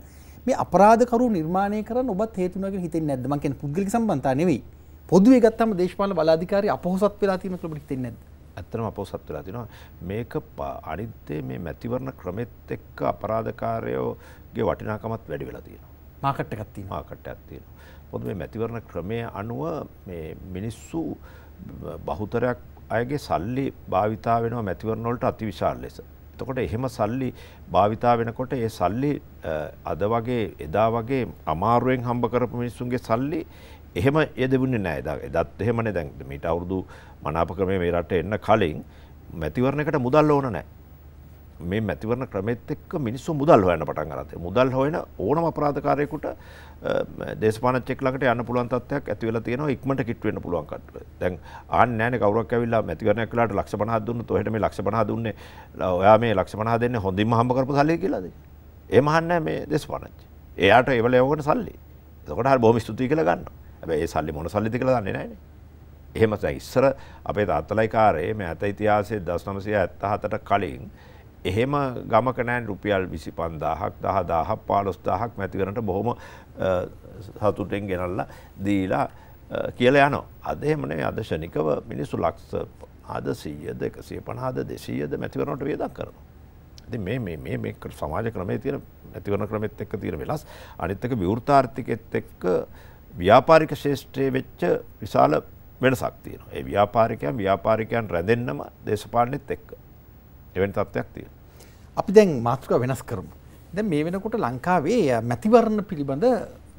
මේ අපරාධකරු නිර්මාණය කරන්න ඔබත් හේතුනගෙන හිතෙන්නේ නැද්ද මං කියන්නේ පුද්ගලික සම්බන්ධතා නෙවෙයි පොදුවේ ගත්තම දේශපාලන බලාධිකාරී අපොහසත් වෙලා තියෙන කියලා ඔබට හිතෙන්නේ නැද්ද ඇත්තම අපෝසත් වෙලා තිනවා මේක අනිත්තේ මේ මැතිවරණ ක්‍රමෙත් එක්ක අපරාධකාරයෝගේ වටිනාකමත් වැඩි වෙලා තියෙනවා මාකට් එකක් තියෙනවා මාකට් එකක් තියෙනවා පොද මේ මැතිවරණ ක්‍රමය අනුව මේ මිනිස්සු බහුතරයක් අයගේ සල්ලි භාවිතා වෙනවා මැතිවරණ වලට අතිවිශාල ලෙස එතකොට එහෙම සල්ලි භාවිතා වෙනකොට ඒ සල්ලි අද වගේ එදා වගේ අමාරුවෙන් හම්බ කරපු මිනිස්සුන්ගේ සල්ලි එහෙම යෙදවුණේ නෑ එදා එදත් එහෙමනේ දැන් මීට අවුරුදු මනාප ක්‍රමය මේ රටේ එන්න කලින් මැතිවරණයකට මුදල් ඕන නෑ මේ මැතිවරණ ක්‍රමෙත් එක්ක මිනිස්සු මුදල් හොයන්න පටන් අරතේ මුදල් හොයන ඕනම අපරාධකාරයෙකුට දේශපාලනච්චෙක් ළඟට යන්න පුළුවන් තත්ත්වයක් ඇති වෙලා තියෙනවා ඉක්මනට කිට් වෙන්න පුළුවන් කට්ටිය. දැන් ආන්නේ නැහැනේ කවුරක් ඇවිල්ලා මැතිවරණයක් වෙලාට ලක්ෂ 50ක් දුන්නොත් ඔහෙට මේ ලක්ෂ 50 දුන්නේ ඔයා මේ ලක්ෂ 50 දෙන්නේ හොඳින්ම හම්බ කරපු සල්ලි කියලාද? එහෙම අහන්නේ නැහැ මේ දේශපාලනච්ච. එයාට ඒවල යවගෙන සල්ලි. එතකොට හරි බොහොම ස්තුතියි කියලා ගන්නවා. ඇැ ඒ සල්ලි මොන සල්ලිති කළ දන්නේ නෑන එහෙම ඉස්සර අපේ දත්තලයි කාරයේ මේ ඇත ඉතිහාසේ දස් නමසය ඇත්ත හතට කලින් එහෙම ගමකනෑන් රුපියල් විසි පන්දාහක් දහ දාහක් පාලොස් දාහක් මැතිවරට බොහොම සතුටෙන් ගෙනල්ල දීලා කියල යන අද එමනේ අදශනිකව මිනිස්සු ලක්ස අද සීයද එකසේ පනහද දෙසීයද මැතිවරණට වේදක් කරනවා. ඇති මේ මේ මේ සමාජ ක්‍රමය තියෙන ඇතිවරණ ක්‍රමෙත් එක්ක තියෙන වෙනස් අනිත්තක විවෘතාර්ථිකෙත් එක්ක ව්‍යාපාරික ශේෂ්ත්‍රයේ වෙච්ච විශාල වෙනසක් තියෙනවා. ඒ ව්‍යාපාරිකයන් ව්‍යාපාරිකයන් රැඳෙන්නම දේශපාලනෙත් එක්ක. එවැනි තත්ත්වයක් තියෙනවා. අපි දැන් මාතෘකාව වෙනස් කරමු. දැන් මේ වෙනකොට ලංකාවේ මැතිවරණ පිළිබඳ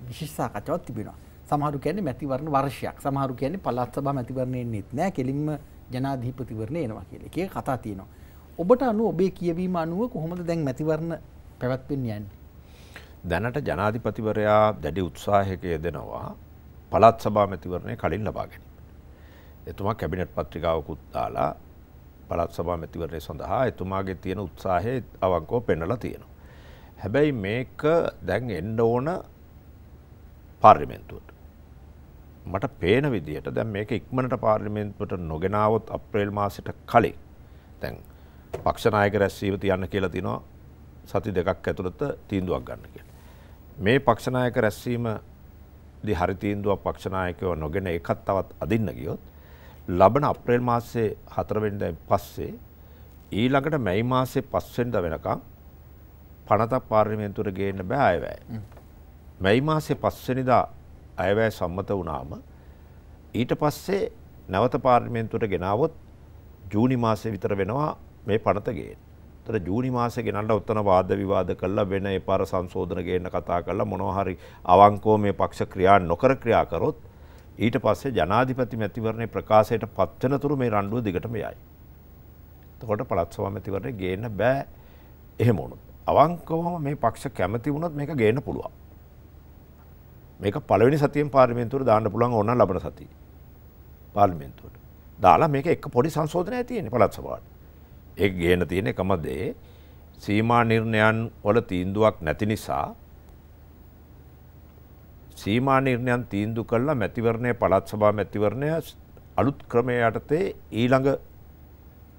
විශේෂ සාකච්ඡාවක් තිබෙනවා. සමහරු කියන්නේ මැතිවරණ වර්ෂයක්. සමහරු කියන්නේ පළාත් සභා මැතිවරණ එන්නෙත් නෑ. කෙලින්ම ජනාධිපතිවරණ එනවා කියලා. එකේ කතා තියෙනවා. ඔබට අනුව ඔබේ කියවීම අනුව කොහොමද දැන් මැතිවරණ පැවැත්වෙන්නේ යන්නේ? දැනට ජනාධිපතිවරයා දැඩි උත්සාහයක යෙදෙනවා පළත් සභා මැතිවරණය කලින් ලබා ගැනීම. එතුමා කැබිනට් පත්‍රිකාවකුත් දාලා පළත් සභා මැතිවරණය සඳහා එතුමාගේ තියෙන උත්සාහය අවංකෝ පෙන්නලා තියෙනවා. හැබැයි මේක දැන් එන්න ඕන පාර්ලිමෙන්තුවට. මට පේන විදිහට දැන් මේක ඉක්මනට පාර්ලිමෙන්තුවට නොගෙනාවොත් අප්‍රේල් මාසෙට කලින් දැන් පක්ෂනායක රැස්වීම තියන්න කියලා තිනවා සති දෙකක් ඇතුළත තීන්දුවක් ගන්න කියලා. මේ පක්ෂනායක රැස්වීම දි හරි තීන්දුවක් පක්ෂනායකව නොගෙන එකත් තවත් අදින්න ගියොත් ලබන අප්‍රේල් මාසයේ 4 වෙනිදායින් පස්සේ ඊළඟට මැයි මාසයේ 5 වෙනිදා වෙනකම් පනතක් පාර්ලිමේන්තුවට ගේන්න බෑ අයවැය. මැයි මාසයේ 5 වෙනිදා අයවැය සම්මත වුණාම ඊට පස්සේ නැවත පාර්ලිමේන්තුවට ගෙනාවොත් ජූනි මාසයේ විතර වෙනවා මේ පනත ගේන්න. තර ජූනි මාසේ ගෙනල්ලා ඔතන වාද විවාද කළා වෙන ඒපාර සංශෝධන ගේන්න කතා කළා මොනවා හරි අවංකව මේ පක්ෂ ක්‍රියා නොකර ක්‍රියා කරොත් ඊට පස්සේ ජනාධිපති මැතිවරණේ ප්‍රකාශයට පත්වන තුරු මේ රණ්ඩුව දිගටම යයි. එතකොට පළාත් සභා මැතිවරණේ ගේන්න බෑ එහෙම වුණොත්. අවංකවම මේ පක්ෂ කැමති වුණොත් මේක ගේන්න පුළුවන්. මේක පළවෙනි සතියෙන් පාර්ලිමේන්තුවට දාන්න පුළුවන් ඕන ලබන සතිය. පාර්ලිමේන්තුවට. දාලා මේක එක පොඩි සංශෝධනයක් තියෙන්නේ පළාත් සභාවට. ඒක ගේන තියෙන එකම දේ සීමා නිර්ණයන් වල තීන්දුවක් නැති නිසා සීමා නිර්ණයන් තීන්දු කළා මැතිවරණය පළාත් සභා මැතිවරණය අලුත් ක්‍රමය යටතේ ඊළඟ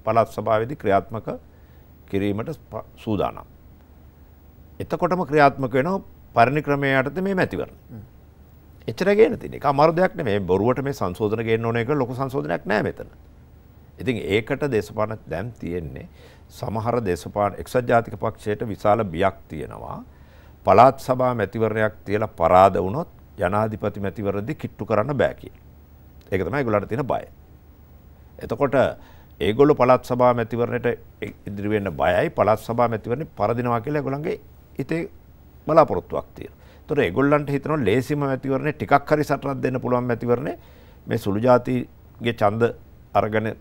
පළාත් සභාවේදී ක්‍රියාත්මක කිරීමට සූදානම්. එතකොටම ක්‍රියාත්මක වෙනවා පරිණි ක්‍රමය යටතේ මේ මැතිවරණ. එච්චර ගේන තියෙන එක අමාරු දෙයක් නෙමෙයි. බොරුවට මේ සංශෝධන ගේන්න ඕන එක ලොකු සංශෝධනයක් නෑ මෙතන. ඉතින් ඒකට දේශපාලන දැන් තියෙන්නේ සමහර දේශපාලන එක්සත් ජාතික පක්ෂයට විශාල බියක් තියෙනවා. පළාත් සභා මැතිවරණයක් තියලා පරාද වුණොත් ජනාධිපති මැතිවරදී කිට්ටු කරන්න බෑ කියලා. ඒක තමයි ඒගොල්ලන්ට තියෙන බය. එතකොට ඒගොල්ලෝ පළාත් සභා මැතිවරණයට ඉදිරි වෙන්න බයයි. පළාත් සභා මැතිවරණේ පරදිනවා කියලා ඒගොල්ලන්ගේ හිතේ බලාපොරොත්තුවක් තියෙනවා. ඒතොර ඒගොල්ලන්ට හිතනවා ලේසිම මැතිවරණේ ටිකක් හරි සටනක් දෙන්න පුළුවන් මැතිවරණේ මේ සුළු ජාතිගේ ඡන්ද අරගෙන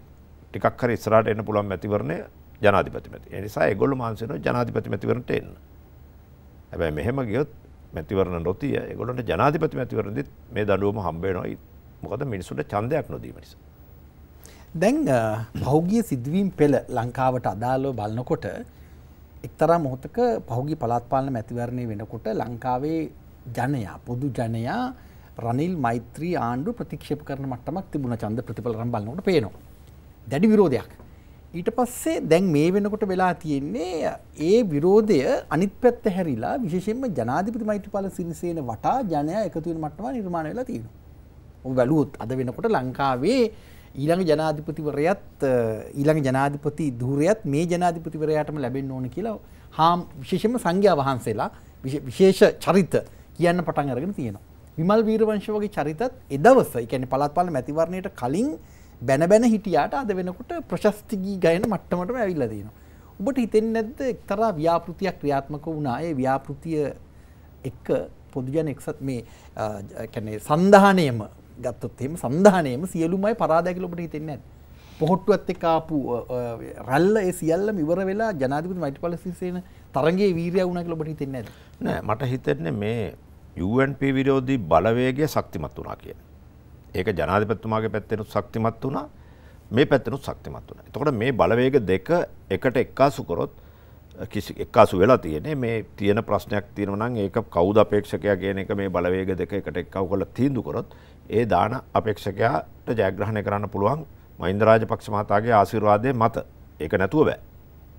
ටිකක් හරි ඉස්සරහට එන්න පුළුවන් මැතිවරණය ජනාධිපති මැති. ඒ නිසා ඒගොල්ලෝ මහන්සි වෙනවා ජනාධිපති මැතිවරණට එන්න. හැබැයි මෙහෙම ගියොත් මැතිවරණ නොතිය ඒගොල්ලන්ට ජනාධිපති මැතිවරණදිත් මේ දඬුවම හම්බ වෙනවා. මොකද මිනිසුන්ට ඡන්දයක් නොදීම නිසා. දැන් පහුගිය සිදුවීම් පෙළ ලංකාවට අදාළව බලනකොට එක්තරා මොහොතක පහුගිය පළාත් පාලන මැතිවරණය වෙනකොට ලංකාවේ ජනයා පොදු ජනයා රනිල් මෛත්‍රී ආණ්ඩු ප්‍රතික්ෂේප කරන මට්ටමක් තිබුණ ඡන්ද ප්‍රතිඵල රම් බලනකොට පේනවා. දැඩි විරෝධයක්. ඊට පස්සේ දැන් මේ වෙනකොට වෙලා තියෙන්නේ ඒ විරෝධය අනිත් පැත්ත හැරිලා විශේෂයෙන්ම ජනාධිපති මෛත්‍රීපාල සිරිසේන වටා ජනයා එකතු වෙන මට්ටම නිර්මාණය වෙලා තියෙනවා. ඔබ බැලුවොත් අද වෙනකොට ලංකාවේ ඊළඟ ජනාධිපතිවරයත් ඊළඟ ජනාධිපති ධූරයත් මේ ජනාධිපතිවරයාටම ලැබෙන්න ඕන කියලා හාම් විශේෂයෙන්ම සංඝයා වහන්සේලා විශේෂ චරිත කියන්න පටන් අරගෙන තියෙනවා. විමල් වීරවංශ වගේ චරිතත් එදවස, ඒ කියන්නේ පළාත් පාලන මැතිවරණයට කලින් බැන බැන හිටියාට අද වෙනකොට ප්‍රශස්තිගී ගයන මට්ටමටම ඇවිල්ලා තියෙනවා. ඔබට හිතෙන්නේ නැද්ද එක්තරා ව්‍යාපෘතියක් ක්‍රියාත්මක වුණා. ඒ ව්‍යාපෘතිය එක පොදුජන එක්සත් මේ කියන්නේ සන්ධානයම ගත්තොත් එහෙම සන්ධානයම සියලුමයි පරාදයි කියලා ඔබට හිතෙන්නේ නැද්ද? පොහොට්ටුවත් එක්ක ආපු රැල්ල ඒ සියල්ලම ඉවර වෙලා ජනාධිපති මෛත්‍රීපාල සිරිසේන තරඟයේ වීරිය වුණා කියලා ඔබට හිතෙන්නේ නැද්ද? නෑ මට හිතෙන්නේ මේ UNP විරෝධී බලවේගය ශක්තිමත් වුණා කියන්නේ. ඒක ජනාධිපතිතුමාගේ පැත්තෙනුත් ශක්තිමත් වුණා මේ පැත්තෙනුත් ශක්තිමත් වුණා. එතකොට මේ බලවේග දෙක එකට එක්කාසු කරොත් කිසි එක්කාසු වෙලා තියෙන්නේ මේ තියෙන ප්‍රශ්නයක් තියෙනවා නම් ඒක කවුද අපේක්ෂකයා කියන එක මේ බලවේග දෙක එකට එක්කව කරලා තීන්දුව කරොත් ඒ දාන අපේක්ෂකයාට ජයග්‍රහණය කරන්න පුළුවන් මහින්ද රාජපක්ෂ මහතාගේ ආශිර්වාදයේ මත. ඒක නැතුව බෑ.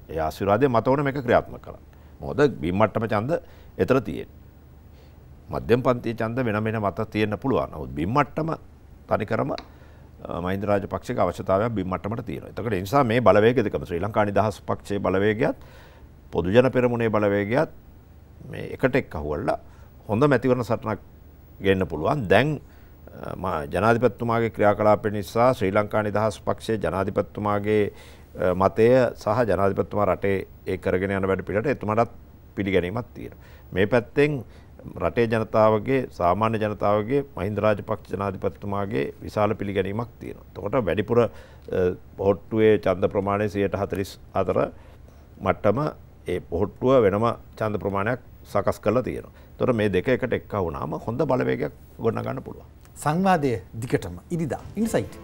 ඒ ආශිර්වාදයේ මත ඕන මේක ක්‍රියාත්මක කරන්න. මොකද බිම් මට්ටම ඡන්ද එතන තියෙන්නේ. මධ්‍යම පන්තියේ ඡන්ද වෙන වෙන මත තියෙන්න පුළුවන්. නමුත් බිම් මට්ටම තනිකරම මහින්ද රාජපක්ෂක අවශ්‍යතාවයක් බිම් මට්ටමට තියෙනවා. එතකොට ඒ නිසා මේ බලවේග දෙකම ශ්‍රී ලංකා නිදහස් පක්ෂයේ බලවේගයත් පොදු ජන පෙරමුණේ බලවේගයත් මේ එකට එක් අහුවලා හොඳ මැතිවරණ සටනක් ගෙන්න පුළුවන්. දැන් ජනාධිපතිතුමාගේ ක්‍රියාකලාපය නිසා ශ්‍රී ලංකා නිදහස් පක්ෂයේ ජනාධිපතිතුමාගේ මතය සහ ජනාධිපතිතුමා රටේ ඒ කරගෙන යන වැඩ පිළිවෙලට එතුමාටත් පිළිගැනීමක් තියෙනවා. මේ පැත්තෙන් රටේ ජනතාවගේ සාමාන්‍ය ජනතාවගේ මහින්ද රාජපක්ෂ ජනාධිපතිතුමාගේ විශාල පිළිගැනීමක් තියෙනවා. එතකොට වැඩිපුර පොහොට්ටුවේ ඡන්ද ප්‍රමාණය 144 මට්ටම ඒ පොහොට්ටුව වෙනම ඡන්ද ප්‍රමාණයක් සකස් කරලා තියෙනවා. එතකොට මේ දෙක එකට එක්ක වුණාම හොඳ බලවේගයක් ගොඩනගන්න පුළුවන්. සංවාදය දිගටම ඉරිදා ඉන්සයිට්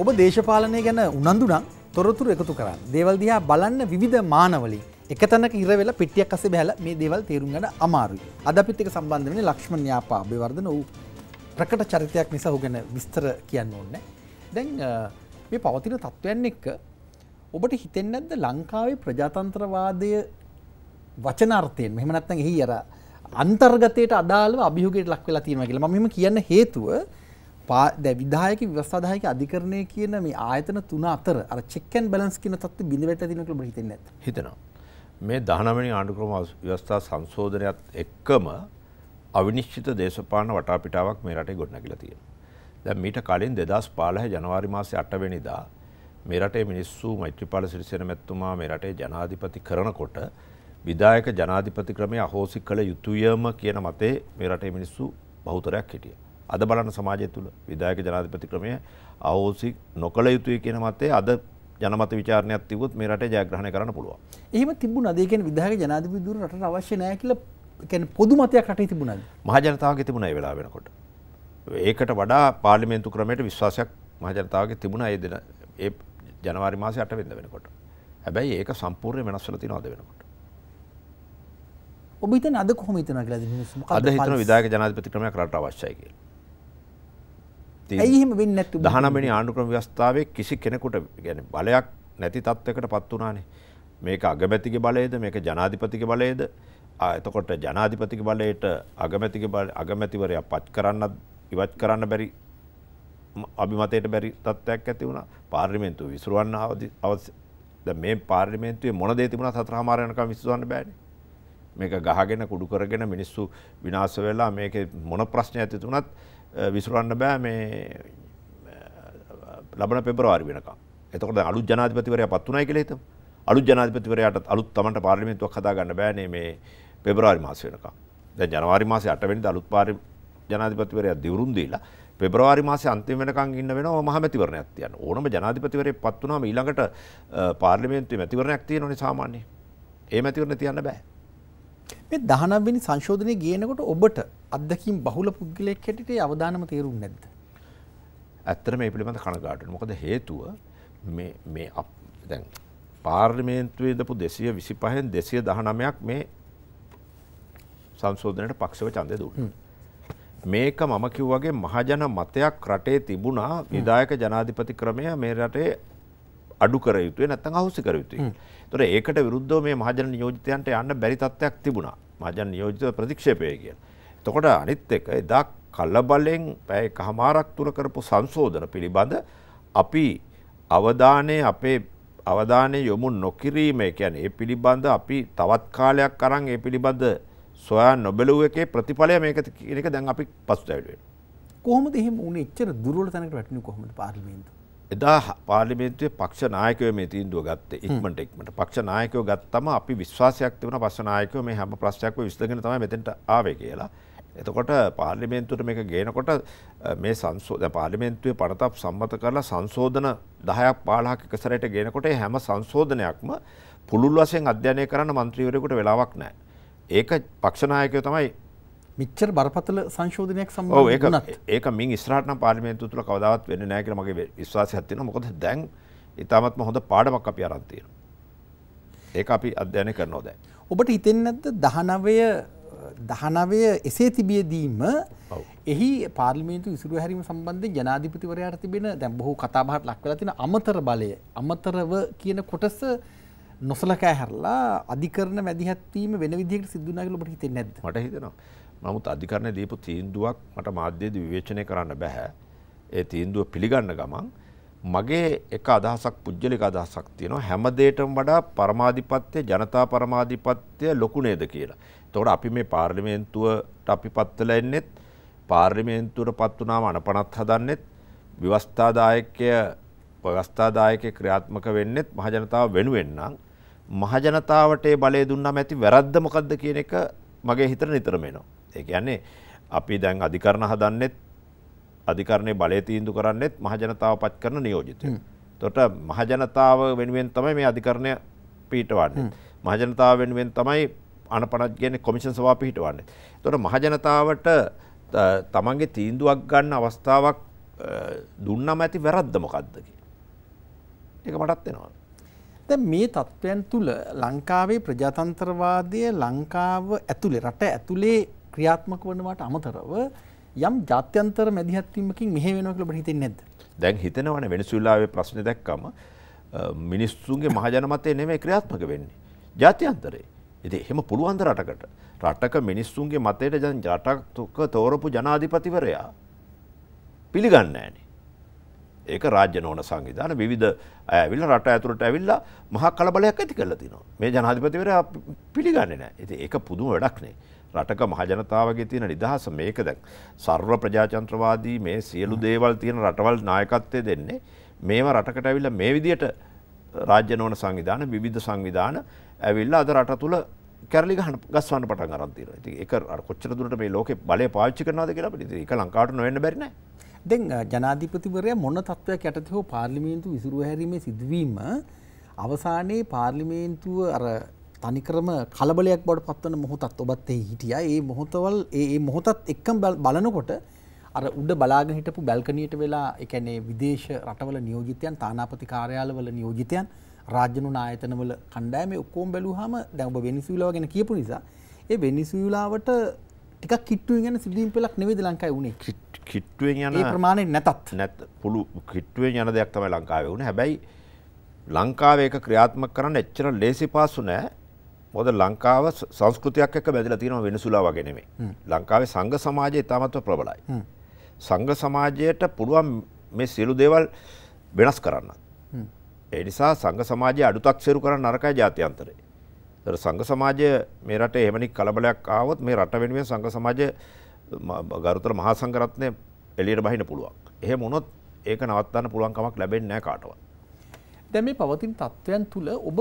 ඔබ දේශපාලනය ගැන උනන්දුනම් තොරතුර එකතු කරන්න. දේවල් දිහා බලන්න විධ මානවලින්. එකතනක ඉරවෙල පිටියක් අසේ බැහල මේ දේවල් තේරුම් ගන්න අමාරුයි. අද අපිත් එක සම්බන්ධ වෙන ලක්ෂ්මණ යාපා අභිවර්ධන ඌ ප්‍රකට චරිතයක් නිසා ඔහු ගැන විස්තර කියන්න ඕනේ. දැන් මේ පවතින තත්ත්වයන් එක්ක ඔබට හිතෙන්නේ නැද්ද ලංකාවේ ප්‍රජාතන්ත්‍රවාදය වචනාර්ථයෙන් මෙහෙම නැත්නම් එහි අර අන්තර්ගතයට අදාළව අභියෝගයට ලක් වෙලා තියෙනවා කියලා. මම මෙහෙම කියන්න හේතුව විදායක වස්සාදායක අධිකරණය කියන මේ ආයතන තුන අතර අර චෙක්කන් බලන්ස් කියන තත්ත්ව බිඳවැට තියෙන කියලා හිතෙන්නේ නැද්ද? හිතනවා. මේ 19 වෙනි ආණ්ඩුක්‍රම ව්‍යවස්ථා සංශෝධනයත් එක්කම අවිනිශ්චිත දේශපාලන වටාපිටාවක් මේ රටේ ගොඩනැගිලා තියෙනවා. දැන් මීට කලින් 2015 ජනවාරි මාසේ 8 වෙනිදා මේ රටේ මිනිස්සු මෛත්‍රීපාල සිරිසේන මැතිතුමා මේ රටේ ජනාධිපති කරනකොට විදායක ජනාධිපති ක්‍රමය අහෝසි කළ යුතුයම කියන මතේ මේ රටේ මිනිස්සු බහුතරයක් හිටියා. අද බලන්න සමාජය තුළ විදායක ජනාධිපති ක්‍රමය අවෝසි නොකළ යුතුයි කියන මතේ අද ජනමත විචාරණයක් තිබුත් මේ රටේ ජයග්‍රහණය කරන්න පුළුවන්. එහෙම තිබුණාද? ඒ කියන්නේ විධායක ජනාධිපති දුර රටට අවශ්‍ය නැහැ කියලා කියන්නේ පොදු මතයක් රටේ තිබුණාද? මහ ජනතාවගේ තිබුණා ඒ වෙලාව වෙනකොට. ඒකට වඩා පාර්ලිමේන්තු ක්‍රමයට විශ්වාසයක් මහ ජනතාවගේ තිබුණා ඒ දින ඒ ජනවාරි මාසේ 8 වෙනිදා වෙනකොට. හැබැයි ඒක සම්පූර්ණයෙන් වෙනස් වෙලා තියෙනවා අද වෙනකොට. ඔබ හිතන අද කොහොම හිතනවා කියලාද මිනිස්සු මොකද අද හිතන විධායක ජනාධිපති ක්‍රමයක් රටට අවශ්‍යයි කියලා. ඇයිහෙම වෙන්න ඇතු දහනමනි ආණුක්‍රම ව්‍යස්ථාවේ කිසි කෙනෙකුට ගැන බලයක් නැති තත්වකට පත් වනානේ මේක අගමැතික බලයද මේක ජනාධිපතික බලයද එතකොට ජනාධිපතික බලයට අගමැතික අගමැතිවරයා පච් කරන්න ඉවත් කරන්න බැරි අභිමතයට බැරි තත්ත්වයක් ඇති වුණ පාර්ලිමෙන්තු විසුරුවන්න අවස මේ පාර්ලිමෙන්තුවේ මොන දේ තිබුණා සතර හමාරයනකම් විසඳන්න බෑනේ මේක ගහගෙන කුඩු කරගෙන මිනිස්සු විනාශ වෙලා මේක මොන ප්‍රශ්න ඇති තුනත් විසුරන්න බෑ මේ ලබන පෙබරවාරි වෙනකම්. එතකොට අලු ජනාධිපතිවරයා පත් වුණයි කියලා හිතමු. අලු ජනාධිපතිවරයාට අලුත් Tamanට පාර්ලිමේන්තුවක් හදා ගන්න බෑනේ මේ පෙබරවාරි මාස වෙනකම්. දැන් ජනවාරි මාසේ 8 වෙනිදා අලුත් පාර්ලි ජනාධිපතිවරයා දිවුරුම් දීලා පෙබරවාරි මාසේ අන්තිම වෙනකන් ඉන්න වෙනවා මහමැතිවරණයක් තියන්න. ඕනම ජනාධිපතිවරයෙක් පත් වුණාම ඊළඟට පාර්ලිමේන්තුවේ මැතිවරණයක් තියෙනවනේ සාමාන්‍යයෙන්. ඒ මැතිවරණ තියන්න බෑ. මේ 19 වෙනි සංශෝධනයේ ගියනකොට ඔබට අත්දැකීම් බහුල පුද්ගලයෙක් හැටියට අවදානම තේරුම් නැද්ද? ඇත්තට මේ පිළිබඳ කනගාටුයි. මොකද හේතුව මේ මේ දැන් පාර්ලිමේන්තුවේ දපු 225න් 219ක් මේ සංශෝධනයට පක්ෂව ඡන්දය දුන්නා. මේක මම කිව්වාගේ මහජන මතයක් රටේ තිබුණා විධායක ජනාධිපති ක්‍රමය මේ රටේ අඩු කර යුතුයි නැත්නම් අහෝසි කර යුතුයි. ඒතොර ඒකට විරුද්ධව මේ මහජන නියෝජිතයන්ට යන්න බැරි තත්ත්වයක් තිබුණා. මහජන නියෝජිත ප්‍රතික්ෂේපය කියලා. තොකොට අනිත් එක එදා කල්ලබලෙන් පැය කහමාරක් තුර කරපු සංශෝධන පිළිබඳ අපි අවධානය අපේ අවධානය යොමු නොකිරීම කියන්නේ ඒ පිළිබඳ අපි තවත් කාලයක් අරන් ඒ පිළිබඳ සොයා නොබැලුව එකේ ප්‍රතිඵලය මේක කියන එක දැන් අපි පසුතැවිලි වෙනවා කොහොමද එහෙම වුනේ එච්චර දුර්වල තැනකට වැටුනේ කොහොමද පාර්ලිමේන්තුව එදා පාර්ලිමේන්තුවේ පක්ෂ නායකයෝ මේ තීන්දුව ගත්තේ ඉක්මනට ඉක්මනට පක්ෂ නායකයෝ ගත්තම අපි විශ්වාසයක් තිබුණා පක්ෂ නායකයෝ මේ හැම ප්‍රශ්නයක්ම විසඳගෙන තමයි මෙතෙන්ට ආවේ කියලා එතකොට පාර්ලිමේන්තුවට මේක ගේනකොට මේ සංසෝධ පාර්ලිමේන්තුවේ පනතක් සම්මත කරලා සංශෝධන 10ක් 15ක් එකසරට ගේනකොට හැම සංශෝධනයක්ම පුළුල් වශයෙන් අධ්‍යයනය කරන්න മന്ത്രിවරයෙකුට වෙලාවක් නැහැ. ඒක පක්ෂ නායකයෝ තමයි මිච්චර බරපතල සංශෝධනයක් සම්බන්ධ වුණත් ඒක මින් ඉස්සරහට නම් පාර්ලිමේන්තුව තුල කවදාවත් වෙන්නේ නැහැ කියලා මගේ විශ්වාසයක් තියෙනවා. මොකද දැන් ඉතාමත්ම හොඳ පාඩමක් අපි අරන් තියෙනවා. ඒක අපි අධ්‍යයනය කරනවා දැන්. ඔබට හිතෙන්නේ නැද්ද 19 දහනවය එසේ තිබියදීම එහි පාර්ලිමේන්තු ඉසුරු හැරීම සම්බන්ධය ජනාධිපතිවරයාට තිබෙන දැන් බොහෝ කතාබහට ලක්වෙලා තියෙන අමතර බලය අමතරව කියන කොටස නොසලකා හැරලා අධිකරණ මැදිහත්වීම වෙන විදිහකට සිද්ධ වුණා කියලා ඔබට හිතෙන්නේ නැද්ද? මට හිතෙනවා. නමුත් අධිකරණය දීපු තීන්දුවක් මට මාධ්‍යයේදී විවේචනය කරන්න බෑ. ඒ තීන්දුව පිළිගන්න ගමන් මගේ එක අදහසක් පුද්ගලික අදහසක් තියෙනවා හැම දෙයකටම වඩා පරමාධිපත්‍ය ජනතා පරමාධිපත්‍ය ලොකු නේද කියලා. තොට අපි මේ පාර්ලිමේන්තුවට අපි පත්වල එන්නෙත් පාර්ලිමේන්තුවට පත් වනාම අනපනත් හදන්නෙත් ව්‍යවස්ථාදායකය ව්‍යවස්ථාදායකය ක්‍රියාත්මක වෙන්නෙත් මහජනතාව වෙනුවෙන්නම් මහජනතාවට බලය දුන්නා ඇති වැරද්ද මොකක්ද කියන එක මගේ හිතර නිතරමෙනවා. ඒ කියන්නේ අපි දැන් අධිකරණ හදන්නෙත් අධිකරණය බලය තීන්දු කරන්නෙත් මහජනතාව පත් කරන නියෝජිතය. තොට මහජනතාව වෙනුවෙන් තමයි මේ අධිකරණය පීටවන්නේ. මහජනතාව වෙනුවෙන් තමයි අනපනත් කියන්නේ කොමිෂන් සභාව පිහිටවන්නේ. එතකොට මහජනතාවට තමන්ගේ තීන්දුවක් ගන්න අවස්ථාවක් දුන්නම ඇති වැරද්ද මොකද්ද ඒක මටත් එනවා. දැන් මේ තත්ත්වයන් තුල ලංකාවේ ප්‍රජාතන්ත්‍රවාදය ලංකාව ඇතුලේ රට ඇතුලේ ක්‍රියාත්මක වනවට අමතරව යම් ජාත්‍යන්තර මැදිහත්වීමකින් මෙහෙ වෙනවා කියලා ඔබට හිතෙන්නේ නැද්ද? දැන් හිතනවනේ වෙනසුලාවේ ප්‍රශ්නේ දැක්කම මිනිස්සුන්ගේ මහජන මතය නෙමෙයි ක්‍රියාත්මක වෙන්නේ. ජාත්‍යන්තරේ. එති එහෙම පුළුවන්ද රටකට රටක මිනිස්සුන්ගේ මතයට ජන් ජටක්තුක තෝරපු ජනාධිපතිවරයා පිළිගන්න ඇන. ඒක රාජ්‍ය නෝන සංවිධාන විධ ඇවිල් රට ඇතුරට ඇවිල්ලා මහ කලබලයක් ඇති කල තිනවා මේ ජනාධිපතිවරයා පිළිගන්න නෑ ඇති ඒක පුදුම වැඩක්නේ රටක මහජනතාවගේ තියෙන නිදහස මේක දැන් සර්ව ප්‍රජාචන්ත්‍රවාදී මේ සියලු දේවල් තියෙන රටවල් නායකත්වය දෙන්නේ මේම රටකට ඇවිල්ල මේ විදියට රාජ්‍ය නෝන සංවිධාන විධ සංවිධාන ඇවිල්ලා අද රට තුළ කැරලි ගහන ගස්වන්න පටන් අරන් තියෙනවා. ඉතින් ඒක අර කොච්චර දුරට මේ ලෝකේ බලය පාවිච්චි කරනවද කියලා අපිට ඉතින් ඒක ලංකාවට නොවෙන්න බැරි නෑ. දැන් ජනාධිපතිවරයා මොන තත්වයක් යටතේ හෝ පාර්ලිමේන්තුව විසිරුව හැරීමේ සිදුවීම අවසානයේ පාර්ලිමේන්තුව අර තනිකරම කලබලයක් බවට පත්වන මොහොතත් ඔබත් එහි හිටියා. ඒ මොහොතවල් ඒ මොහොතත් එක්කම බලනකොට අර උඩ බලාගෙන හිටපු බැල්කනියට වෙලා ඒ කියන්නේ විදේශ රටවල නියෝජිතයන් තානාපති කාර්යාලවල නියෝජිතයන් රාජ්‍යනුන ආයතනවල කණ්ඩායම ඔක්කෝම් බැලුහම දැන් ඔබ වෙනිසුවිලාව ගැන කියපු නිසා ඒ වෙනිසුවිලාවට ටිකක් කිට්ටුවෙන් යන සිදුවීම් පෙලක් නෙවෙයි ලංකාවේ උනේ කිට්ටුවෙන් යන ප්‍රමාණය නැතත් නැත් පුළු කිට්ටුවෙන් යන දෙයක් තමයි ලංකාවේ වුණේ හැබැයි ලංකාවේ ඒක ක්‍රියාත්මක කරන්න එච්චර ලේසි පාසු නෑ මොද ලංකාව සංස්කෘතියක් එක්ක බැඳලා තියෙනවා වෙනසුලා වගේ නෙමෙයි. ලංකාවේ සංඝ සමාජය ඉතාමත්ව ප්‍රබලයි. සංඝ සමාජයට පුළුවන් මේ සියලු දේවල් වෙනස් කරන්න. ඒ නිසා සංඝ සමාජය අඩුතක් සිරු කරන්න නරකයි ජාත්‍යන්තරේ. ඒතර සංඝ සමාජය මේ රටේ එහෙමනික් කලබලයක් ආවොත් මේ රට වෙනුවෙන් සංඝ සමාජය ගරුතර මහා සංඝ රත්නය එළියට බහින්න පුළුවන්. එහෙම වුණොත් ඒක නවත්තන්න පුළුවන් කමක් ලැබෙන්නේ නැහැ කාටවත්. දැන් මේ පවතින තත්ත්වයන් තුල ඔබ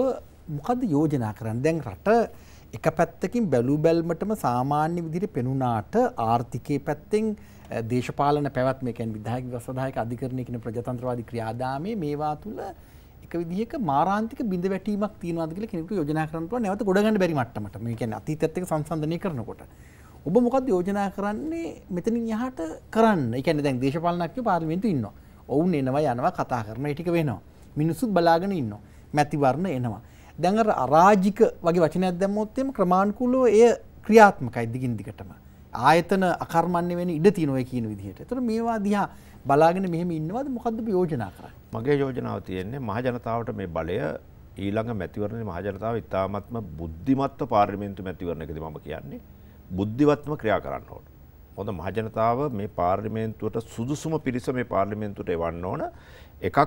මොකද යෝජනා කරන්න දැන් රට එක පැත්තකින් බැලූ බැල්මටම සාමාන්‍ය විදිරි පෙනුනාට ආර්ථිකය පැත්තෙන් දේශපාලන පැවත්මකැන් විදාහක් වසදායක අධිකරණයකන ප්‍රජතන්ත්‍රවාද ක්‍රියාදාමේ මේවා තුළ එක විදිහක මාරාන්තික බිඳ වැටීමක් තියෙනවාද කියලා කෙනෙකුට යෝජනා කරන්න පුළුවන් නැවත ගොඩ ගන්න බැරි මට්ටමට. මේ කියන්නේ අතීතයත් එක්ක සංසන්දනය කරනකොට. ඔබ මොකද්ද යෝජනා කරන්නේ මෙතනින් යහට කරන්න. ඒ කියන්නේ දැන් දේශපාලනඥයෝ පාර්ලිමේන්තුවේ ඉන්නවා. ඔවුන් එනවා යනවා කතා කරනවා ඒ ටික වෙනවා. මිනිස්සුත් බලාගෙන ඉන්නවා. මැතිවරණ එනවා. දැන් අර අරාජික වගේ වචනයක් දැම්මොත් එimhe ක්‍රමානුකූලව එය ක්‍රියාත්මකයි දිගින් දිගටම. ආයතන අකර්මණ්‍ය වෙන ඉඩ තියෙනවා කියන විදිහට. ඒතර මේවා දිහා බලාගෙන මෙහෙම ඉන්නවද මොකද්ද අපි යෝජනා කරන්නේ? මගේ යෝජනාව තියෙන්නේ මහජනතාවට මේ බලය ඊළඟ මැතිවරණ මහජනතාව ඉතාමත්ම බුද්ධිමත්ව පාර්ලිමේන්තු මැතිවරණකද මම කියන්නේ බුද්ධිවත්ම ක්‍රියා කරන්න ඕට. හොඳ මහජනතාව මේ පාර්ලිමේන්තුවට සුදුසුම පිරිස මේ පාර්ලිමේන්තුට එවන්න ඕන එකක්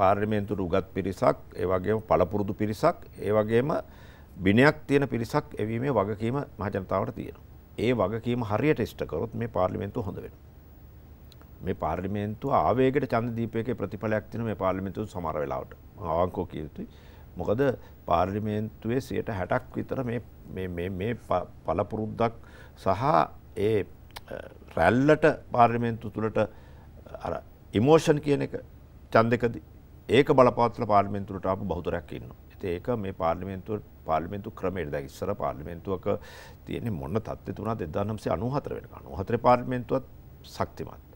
පාර්ලිමේන්තු රුගත් පිරිසක් ඒවගේම පළපුරුදු පිරිසක් ඒවගේම බිනයක් තියෙන පිරිසක් එවීමේ වගකීම මහජනතාවට තියෙන. ඒ වගකීම හරියට ඉෂ්ටකරොත් මේ පාර්ලිමේන්තු හොඳ වෙනවා. මේ පාර්ලිමේන්තුව ආවේගයට ඡන්ද දීපේකේ ප්‍රතිඵලයක් තියෙන මේ පාර්ලිමේන්තුව සමහර වෙලාවට ආවංකෝ කිය යුතුයි. මොකද පාර්ලිමේන්තුවේ 60ක් විතර මේ මේ මේ මේ පළපුරුද්දක් සහ ඒ රැල්ලට පාර්ලිමේන්තුව තුලට අර ඉමෝෂන් කියන එක ඡන්දකදී ඒක බලපවත්වන පාර්ලිමේන්තුවට ආපු බහුතරයක් ඉන්නවා. ඉතින් ඒක මේ පාර්ලිමේන්තුව පාර්ලිමේන්තු ක්‍රමයට දැන් ඉස්සර පාර්ලිමේන්තුවක තියෙන මොන තත්ත්වෙ තුනක් 1994 වෙනකන් 94 පාර්ලිමේන්තුවත් ශක්තිමත්.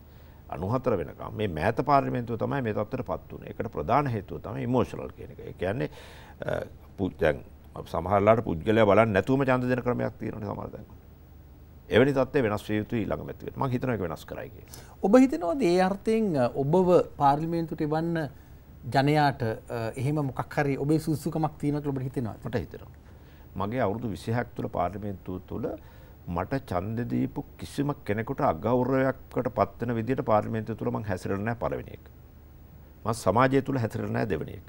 අනුහතර වෙනකම් මේ මෑත පාර්ලිමේන්තුව තමයි මේ තත්ත්වයට පත් වුනේ. ඒකට ප්‍රධාන හේතුව තමයි ඉමෝෂනල් කියන එක. ඒ කියන්නේ දැන් සමහරලාට පුද්ගලයා බලන්න නැතුවම ඡන්ද දෙන ක්‍රමයක් තියෙනවා සමහර දැන්. එවැනි තත්ත්වය වෙනස් විය යුතුයි ඊළඟ මැතිවරණයට. මම හිතනවා ඒක වෙනස් කරයි කියලා. ඔබ හිතනවාද ඒ අර්ථයෙන් ඔබව පාර්ලිමේන්තුවට එවන්න ජනයාට එහෙම මොකක් හරි ඔබේ සුසුකමක් තියෙනවා කියලා ඔබට හිතෙනවා? මට හිතෙනවා. මගේ අවුරුදු 26ක් තුල පාර්ලිමේන්තුව තුල මට ඡන්ද දීපු කිසිම කෙනෙකුට අගෞරවයකට පත්වන විදිහට පාර්ලිමේන්තුව තුල මම හැසිරෙන්නේ නැහැ පළවෙනි එක. මම සමාජය තුල හැසිරෙන්නේ නැහැ දෙවෙනි එක.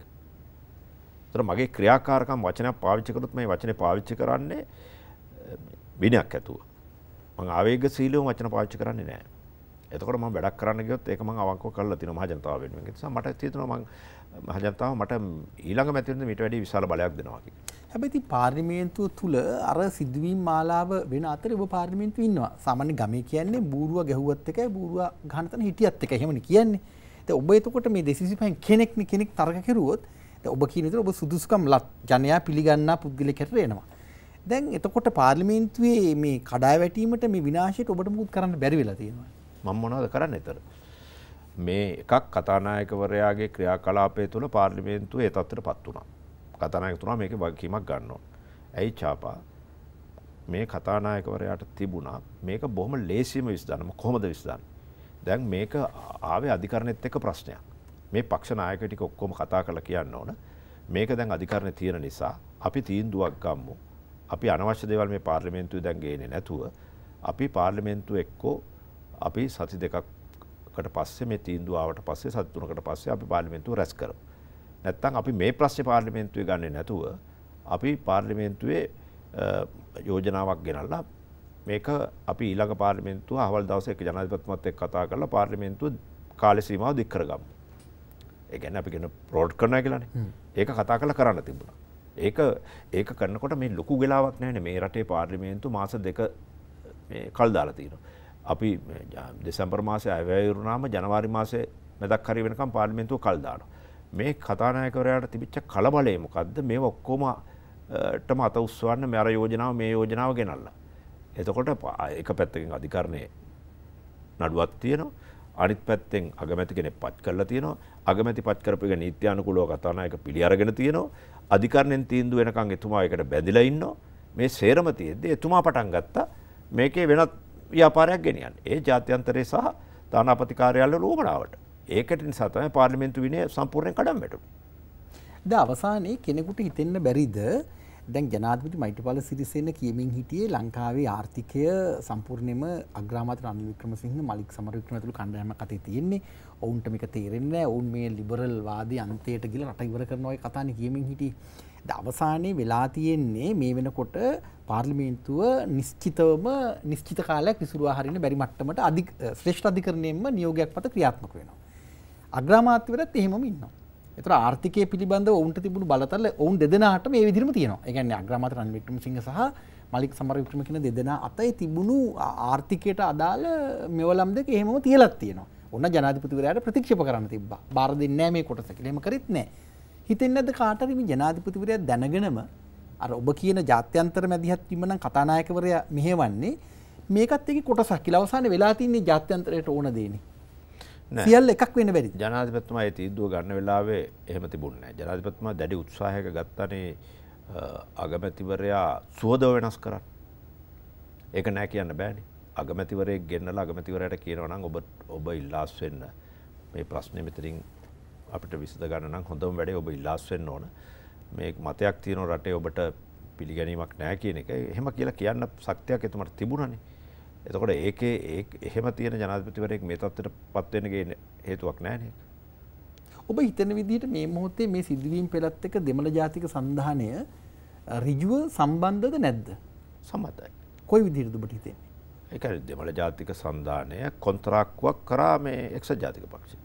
ඒතර මගේ ක්‍රියාකාරකම් වචනයක් පාවිච්චි කරොත් මේ වචනේ පාවිච්චි කරන්නේ විනයක් ඇතුව. මම ආවේගශීලීව වචන පාවිච්චි කරන්නේ නැහැ. එතකොට මම වැඩක් කරන්න ගියොත් ඒක මම අවංකව කරලා තිනවා මහ ජනතාව වෙනුවෙන්. ඒ නිසා මට හිතෙනවා මම මහ ජනතාව මට ඊළඟ මැතිවරණය මීට වැඩිය විශාල බලයක් දෙනවා කියලා. හැබැති පාර්ලිමේන්තුව තුළ අර සිදුවීම් මාලාව වෙන අතර ඔබ පාර්ලිමේන්තු ඉන්නවා සාමාන්‍ය ගමේ කියන්නේ බූරුව ගැහුවත් එකයි බූරුව ගහනතන හිටියත් එකයි එහෙමනේ කියන්නේ. දැන් ඔබ එතකොට මේ 225 කෙනෙක් කෙනෙක් තර්ක කරුවොත් දැන් ඔබ කියන විදිහට ඔබ සුදුසුකම් ලත් ජනයා පිළිගන්නා පුද්ගලයෙකුට එනවා. දැන් එතකොට පාර්ලිමේන්තුවේ මේ කඩාවැටීමට මේ විනාශයට ඔබට මුකුත් කරන්න බැරි වෙලා තියෙනවා. මම මොනවද කරන්නේ එතන? මේ එකක් කතානායකවරයාගේ ක්‍රියාකලාපය තුළ පාර්ලිමේන්තුවේ ඒ තත්ත්වයටපත් වුණා. කතානායකතුමා මේක වගකීමක් ගන්නවා. ඇයි චාපා මේ කතානායකවරයාට තිබුණා මේක බොහොම ලේසිම විසඳන්න කොහොමද විසඳන්නේ? දැන් මේක ආවේ අධිකරණෙත් එක්ක ප්‍රශ්නයක්. මේ පක්ෂ නායක ටික ඔක්කොම කතා කරලා කියන්න ඕන. මේක දැන් අධිකරණේ තියෙන නිසා අපි තීන්දුවක් ගම්මු. අපි අනවශ්‍ය දේවල් මේ පාර්ලිමේන්තුවේ දැන් ගේන්නේ නැතුව අපි පාර්ලිමේන්තුව එක්කෝ අපි සති දෙකකට පස්සේ මේ තීන්දුව ආවට පස්සේ සති තුනකට පස්සේ අපි පාර්ලිමේන්තුව රැස් කරමු. නැත්තම් අපි මේ ප්‍රශ්නේ පාර්ලිමේන්තුවේ ගන්නේ නැතුව අපි පාර්ලිමේන්තුවේ යෝජනාවක් ගෙනල්ලා මේක අපි ඊළඟ පාර්ලිමේන්තුව අහවල් දවසේ එක ජනාධිපතිතුමත් එක්ක කතා කරලා පාර්ලිමේන්තුව කාලය සීමාව දික් කරගමු. ඒ කියන්නේ අපි කියන ප්‍රෝඩ් කරනවා කියලානේ. ඒක කතා කරලා කරන්න තිබුණා. ඒක ඒක කරනකොට මේ ලොකු වෙලාවක් නැහැ මේ රටේ පාර්ලිමේන්තු මාස දෙක මේ කල් දාලා තියෙනවා. අපි දෙසැම්බර් මාසේ අයවැය වුණාම ජනවාරි මාසේ මැදක් හරි වෙනකම් පාර්ලිමේන්තුව කල් දානවා. මේ කතානායකවරයාට තිබිච්ච කලබලය මොකද්ද මේ ඔක්කොම ටම අත උස්වන්න මෙර යෝජනාව මේ යෝජනාව ගෙනල්ල. එතකොට එක පැත්තකින් අධිකරණය නඩුවත් තියනවා අනිත් පැත්තෙන් අගමැති කෙනෙ පත් කරලා තියෙනවා අගමැති පත් කරපුක නීත්‍යානුකුලව කතානායක පිළි අරගෙන තියෙනවා අධිකරණයෙන් තීන්දුව වෙනකන් එතුමා එකට බැඳිලා ඉන්නවා මේ සේරම තියෙද්දි එතුමා පටන් ගත්තා මේකේ වෙනත් ව්‍යාපාරයක් ගෙනියන්න. ඒ ජාත්‍යන්තරේ සහ තානාපති කාර්යාලවල උවමනාවට. ඒකට නිසා තමයි පාර්ලිමේන්තු විනය සම්පූර්ණයෙන් කඩම් වැටුනේ. ද අවසානයේ කෙනෙකුට හිතෙන්න බැරිද දැන් ජනාධිපති මෛත්‍රීපාල සිරිසේන කියමින් හිටියේ ලංකාවේ ආර්ථිකය සම්පූර්ණයෙන්ම අග්‍රාමාත්‍ය රනිල් වික්‍රමසිංහ මලික් සමරවික්‍රම ඇතුළු කණ්ඩායමක් අතේ තියෙන්නේ. ඔවුන්ට මේක තේරෙන්නේ නැහැ. ඔවුන් මේ ලිබරල් වාදී අන්තයට ගිහලා රට ඉවර කරන ඔය කතානේ කියමින් හිටියේ. අවසානයේ වෙලා තියෙන්නේ මේ වෙනකොට පාර්ලිමේන්තුව නිශ්චිතවම නිශ්චිත කාලයක් විසුරුවා හරින්න බැරි මට්ටමට අධි ශ්‍රේෂ්ඨ අධිකරණයෙන්ම නියෝගයක් පත ක්‍රියාත්මක වෙනවා. අග්‍රාමාත්‍යවරත් එහෙමම ඉන්නවා. ඒතර ආර්ථිකය පිළිබඳව ඔවුන්ට තිබුණු බලතල ඔවුන් දෙදෙනාට මේ විදිහම තියෙනවා. ඒ කියන්නේ අග්‍රාමාත්‍ය රනිල් වික්‍රමසිංහ සහ මලික් සමරවික්‍රම කියන දෙදෙනා අතේ තිබුණු ආර්ථිකයට අදාළ මෙවලම් දෙක එහෙමම තියලක් තියෙනවා. ඔන්න ජනාධිපතිවරයාට ප්‍රතික්ෂේප කරන්න තිබ්බා. බාර දෙන්නේ නැහැ මේ කොටස කියලා. එහෙම කරෙත් නැහැ. හිතෙන්නේ නැද්ද කාටරි මේ ජනාධිපතිවරයා දැනගෙනම අර ඔබ කියන ජාත්‍යන්තර මැදිහත් වීම නම් කතානායකවරයා මෙහෙවන්නේ මේකත් එකේ කොටසක් කියලා. අවසානයේ වෙලා තින්නේ ජාත්‍යන්තරයට ඕන දෙන්නේ. සියල් එකක් වෙන වැඩි ජනාධිපත්තුමා ඒ තීන්දුව ගන්න වෙලාවේ එහෙම තිබුණේ නැහැ. ජනාධිපත්තුමා දැඩි උත්සාහයක ගත්තනේ අගමැතිවරයා සුවදව වෙනස් කරන්න. ඒක නෑ කියන්න බෑනේ. අගමැතිවරයෙක් ගෙන්නලා අගමැතිවරයාට කියනවා නම් ඔබ ඔබ ඉල්ලාස් වෙන්න. මේ ප්‍රශ්නේ මෙතනින් අපිට විසඳ ගන්න නම් හොඳම වැඩේ ඔබ ඉල්ලාස් වෙන්න ඕන. මේ මතයක් තියෙන රටේ ඔබට පිළිගැනීමක් නෑ කියන එක එහෙම කියලා කියන්න ශක්තියක් එතුමට තිබුණනේ. එතකොට ඒකේ ඒ එහෙම තියෙන ජනාධිපතිවරයෙක් මේ තත්ත්වයට පත් වෙන්න ගේන හේතුවක් නැහැ නේද? ඔබ හිතන විදිහට මේ මොහොතේ මේ සිදුවීම් පෙළත් එක්ක දෙමළ ජාතික සංධානය ඍජුව සම්බන්ධද නැද්ද? සම්බන්ධයි. කොයි විදිහටද ඔබට හිතෙන්නේ? ඒ කියන්නේ දෙමළ ජාතික සංධානය කොන්ත්‍රාක්කුවක් කරා මේ එක්සත් ජාතික පක්ෂය.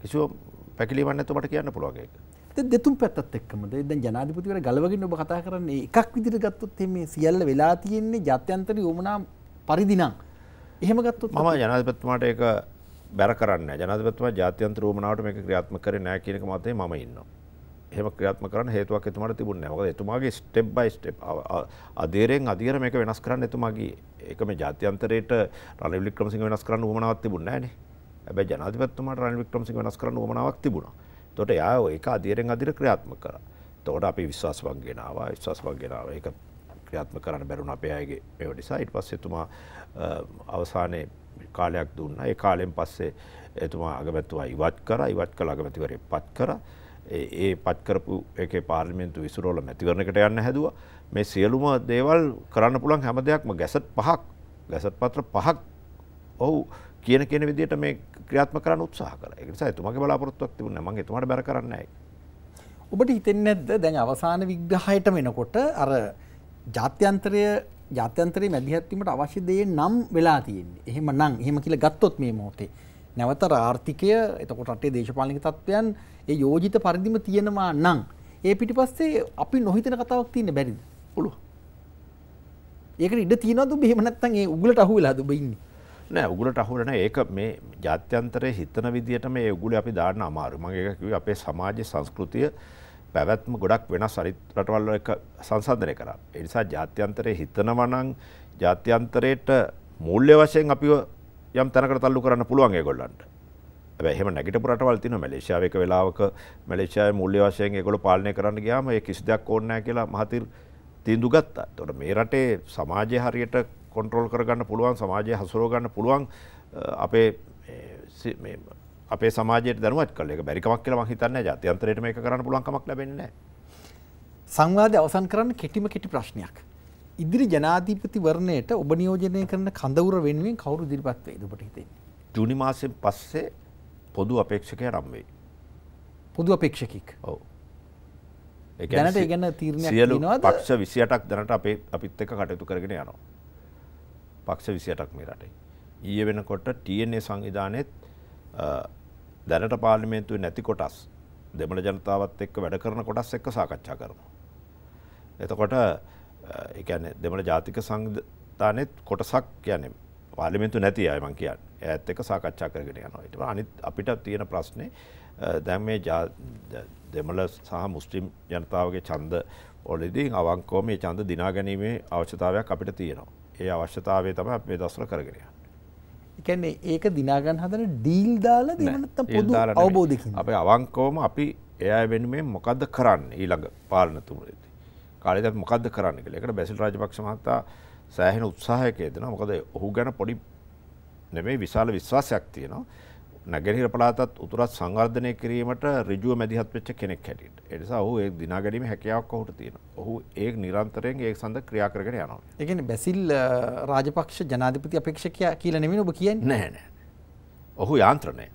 කිසිම පැකිලීමක් නැතුව මට කියන්න පුළුවන් ඒක. දෙතුම් පැත්තත් එක්කමද දැන් ජනාධිපතිවර ගලවගෙන ඔබ කතා කරන්නේ එකක් විදිහට ගත්තොත් මේ සියල්ල වෙලා තියෙන්නේ ජාත්‍යන්තර යොමුනා පරිදිනම් එහෙම ගත්තොත් මම ජනාධිපතිතුමාට ඒක බැර කරන්න ජනාධිපතිතුමා ජාත්‍යන්තර වුණාට මේක ක්‍රියාත්මක කරේ නැහැ කියන එක මතේ මම ඉන්නවා. එහෙම ක්‍රියාත්මක කරන්න හේතුවක් එතුමාට තිබුණේ නැහැ. මොකද එතුමාගේ ස්ටෙප් බයි ස්ටෙප් අධීරයෙන් අධීර මේක වෙනස් කරන්න එතුමාගේ ඒක මේ ජාත්‍යන්තරයට රනිල් වික්‍රමසිංහ වෙනස් කරන්න උවමනාවක් තිබුණේ නැහනේ. හැබැයි ජනාධිපතිතුමාට රනිල් වික්‍රමසිංහ වෙනස් කරන්න උවමනාවක් තිබුණා. එතකොට එයා ඒක අධීරයෙන් අධීර ක්‍රියාත්මක කරා. එතකොට අපි විශ්වාස වංගෙනාවා විශ්වාස වංගෙනාවා ඒක ක්‍රියාත්ම කරන්න බැරුණ අපේ අයගේ මෙව නිසා ඉට පස් එතුමා අවසානය කාලයක් දුන්න ඒ කාලෙන් පස්සේ එතුමා අගමැතුවා ඉවත් කර ඉවත් කළ අගමැතිවරේ පත් කර ඒ පත්කරපු එක පාර්ලිමෙන්තු විසුරෝල මැතිවරණකට යන්න හැදවා මේ සියලුම දේවල් කරන්න පුළන් හැම දෙයක්ම ගැසට පහක් ගැසට පත්‍ර පහක් ඔහු කියන කෙන විදිට මේ ක්‍රියාත්ම කරන්න උත්සාහ කර එකනිසා තුමගේ බලාපොරොත්තුවක් තිබුණ මගේ තුමට බැර කරන්නයි. ඔබට හිතෙන්නේ නැද්ද දැන් අවසාන විග්‍රහයට වෙනකොට අර ජාත්‍යන්තරය ජාත්‍යන්තරයේ මැදිහත්වීමට අවශ්‍ය දේ නම් වෙලා තියෙන්නේ. එහෙම නම් එහෙම කියලා ගත්තොත් මේ මොහොතේ නැවත ආර්ථිකය එතකොට රටේ දේශපාලනික තත්ත්වයන් ඒ යෝජිත පරිදිම තියෙනවා නම් ඒ පිටිපස්සේ අපි නොහිතන කතාවක් තියෙන්න බැරිද? පුළුවන්. ඒකට ඉඩ තියනවද ඔබ එහෙම නැත්නම් ඒ උගලට අහු වෙලාද ඔබ ඉන්නේ? නෑ උගලට අහුරන ඒක මේ ජාත්‍යන්තරයේ හිතන විදිහට මේ උගුල අපි දාන්න අමාරු. මම ඒක කිව්වේ අපේ සමාජ සංස්කෘතිය පැවැත්ම ගොඩක් වෙනස් අනිත් රටවල් එක සංසන්දනය කරා. ඒ නිසා ජාත්‍යන්තරයේ හිතනවා නම් ජාත්‍යන්තරයට මූල්‍ය වශයෙන් අපිව යම් තැනකට තල්ලු කරන්න පුළුවන් ඒගොල්ලන්ට. හැබැයි එහෙම නැගිටපු රටවල් තියෙනවා මැලේසියාව එක වෙලාවක මැලේසියාවේ මූල්‍ය වශයෙන් ඒගොල්ලෝ පාලනය කරන්න ගියාම ඒ කිසි දෙයක් ඕනේ නැහැ කියලා මහතිර් තීන්දුව ගත්තා. ඒතකොට මේ රටේ සමාජය හරියට කොන්ට්‍රෝල් කරගන්න පුළුවන් සමාජය හසුරව ගන්න පුළුවන් අපේ මේ අපේ සමාජයට දැනුවත් කළ එක බැරිකමක් කියලා මම හිතන්නේ නැහැ. ජාත්‍යන්තරයට මේක කරන්න පුළුවන් කමක් ලැබෙන්නේ නැහැ. සංවාදය අවසන් කරන්න කෙටිම කෙටි ප්‍රශ්නයක්. ඉදිරි ජනාධිපතිවරණයට ඔබ නියෝජනය කරන කඳවුර වෙනුවෙන් කවුරු ඉදිරිපත් වෙයිද ඔබට හිතෙන්නේ? ජූනි මාසයෙන් පස්සේ පොදු අපේක්ෂකයා රම් වෙයි. පොදු අපේක්ෂකෙක්. ඔව්. ඒ කියන්නේ දැනට ඉගෙන තීරණයක් තියෙනවද? පක්ෂ 28ක් දැනට අපේ අපිත් එක්ක කටයුතු කරගෙන යනවා. පක්ෂ 28ක් මේ රටේ. ඊයේ වෙනකොට TNA සංවිධානයේත් දැනට පාර්ලිමේන්තුවේ නැති කොටස් දෙමළ ජනතාවත් එක්ක වැඩ කරන කොටස් එක්ක සාකච්ඡා කරනවා. එතකොට එකන දෙමළ ජාතික සංධානෙත් කොටසක් යන පාලිමෙන්තු නැති අයමං කියන්න ඇත් එක සාකච්ඡා කරගෙන යනවාට අනිත් අපිට තියෙන ප්‍රශ්නේ දැම් මේ දෙමළ සහ මුස්ලිම් ජනතාවගේ චන්ද ඔලෙදී අවංකෝ මේ චන්ද දිනා ගැනීමේ අවශ්‍යතාවයක් අපිට තියෙනවා. ඒ අවශ්‍යතාවේ තම අපේ දස්ර කරගෙනයා. එකන්නේ ඒක දිනාගන්න හදන ඩීල් දාල දෙමනත්ත පොදු අවබෝධකින් අප අවංකෝම අපි එයා වෙනුවෙන් මොකක්ද කරන්න ඊළඟ පාලනතුමරේදී කාලෙදත් මොකක්ද කරන්න කියලා. ඒකට බැසිල් රාජපක්ෂ මහතා සෑහෙන උත්සාහයක යෙදෙනවා. මොකද ඔහු ගැන පොඩි නෙමෙයි විශාල විශ්වාසයක් තියෙනවා. නැගැහිර පලාතත් උතුරත් සංවර්ධනය කිරීමට රිජුව මැදිහත් වෙච්ච කෙනෙක් හැටියට. ඒ නිසා ඔහු ඒ දිනාගැනීමේ හැකියාවක් ඔහුට තියෙනවා. ඔහු ඒ නිරන්තරයෙන් ඒ සඳහා ක්‍රියා කරගෙන යනවා. ඒ කියන්නේ බැසිල් රාජපක්ෂ ජනාධිපති අපේක්ෂකයා කියලා නෙමෙයි ඔබ කියන්නේ. නෑ නෑ. ඔහු යාන්ත්‍රණය.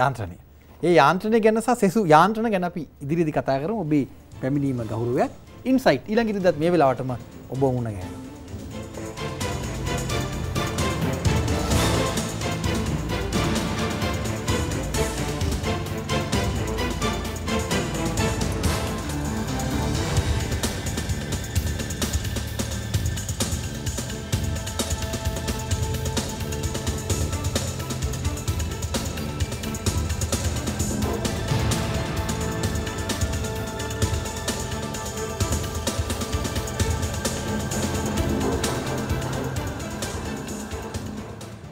යාන්ත්‍රණය. ඒ යාන්ත්‍රණය ගැන සහ සෙසු යාන්ත්‍රණ ගැන අපි ඉදිරියේදී කතා කරමු. ඔබේ පැමිණීම ගෞරවයක්. ඉන්සයිට් ඊළඟ ඉරිදත් මේ වෙලාවටම ඔබ වුණ ගෑනවා.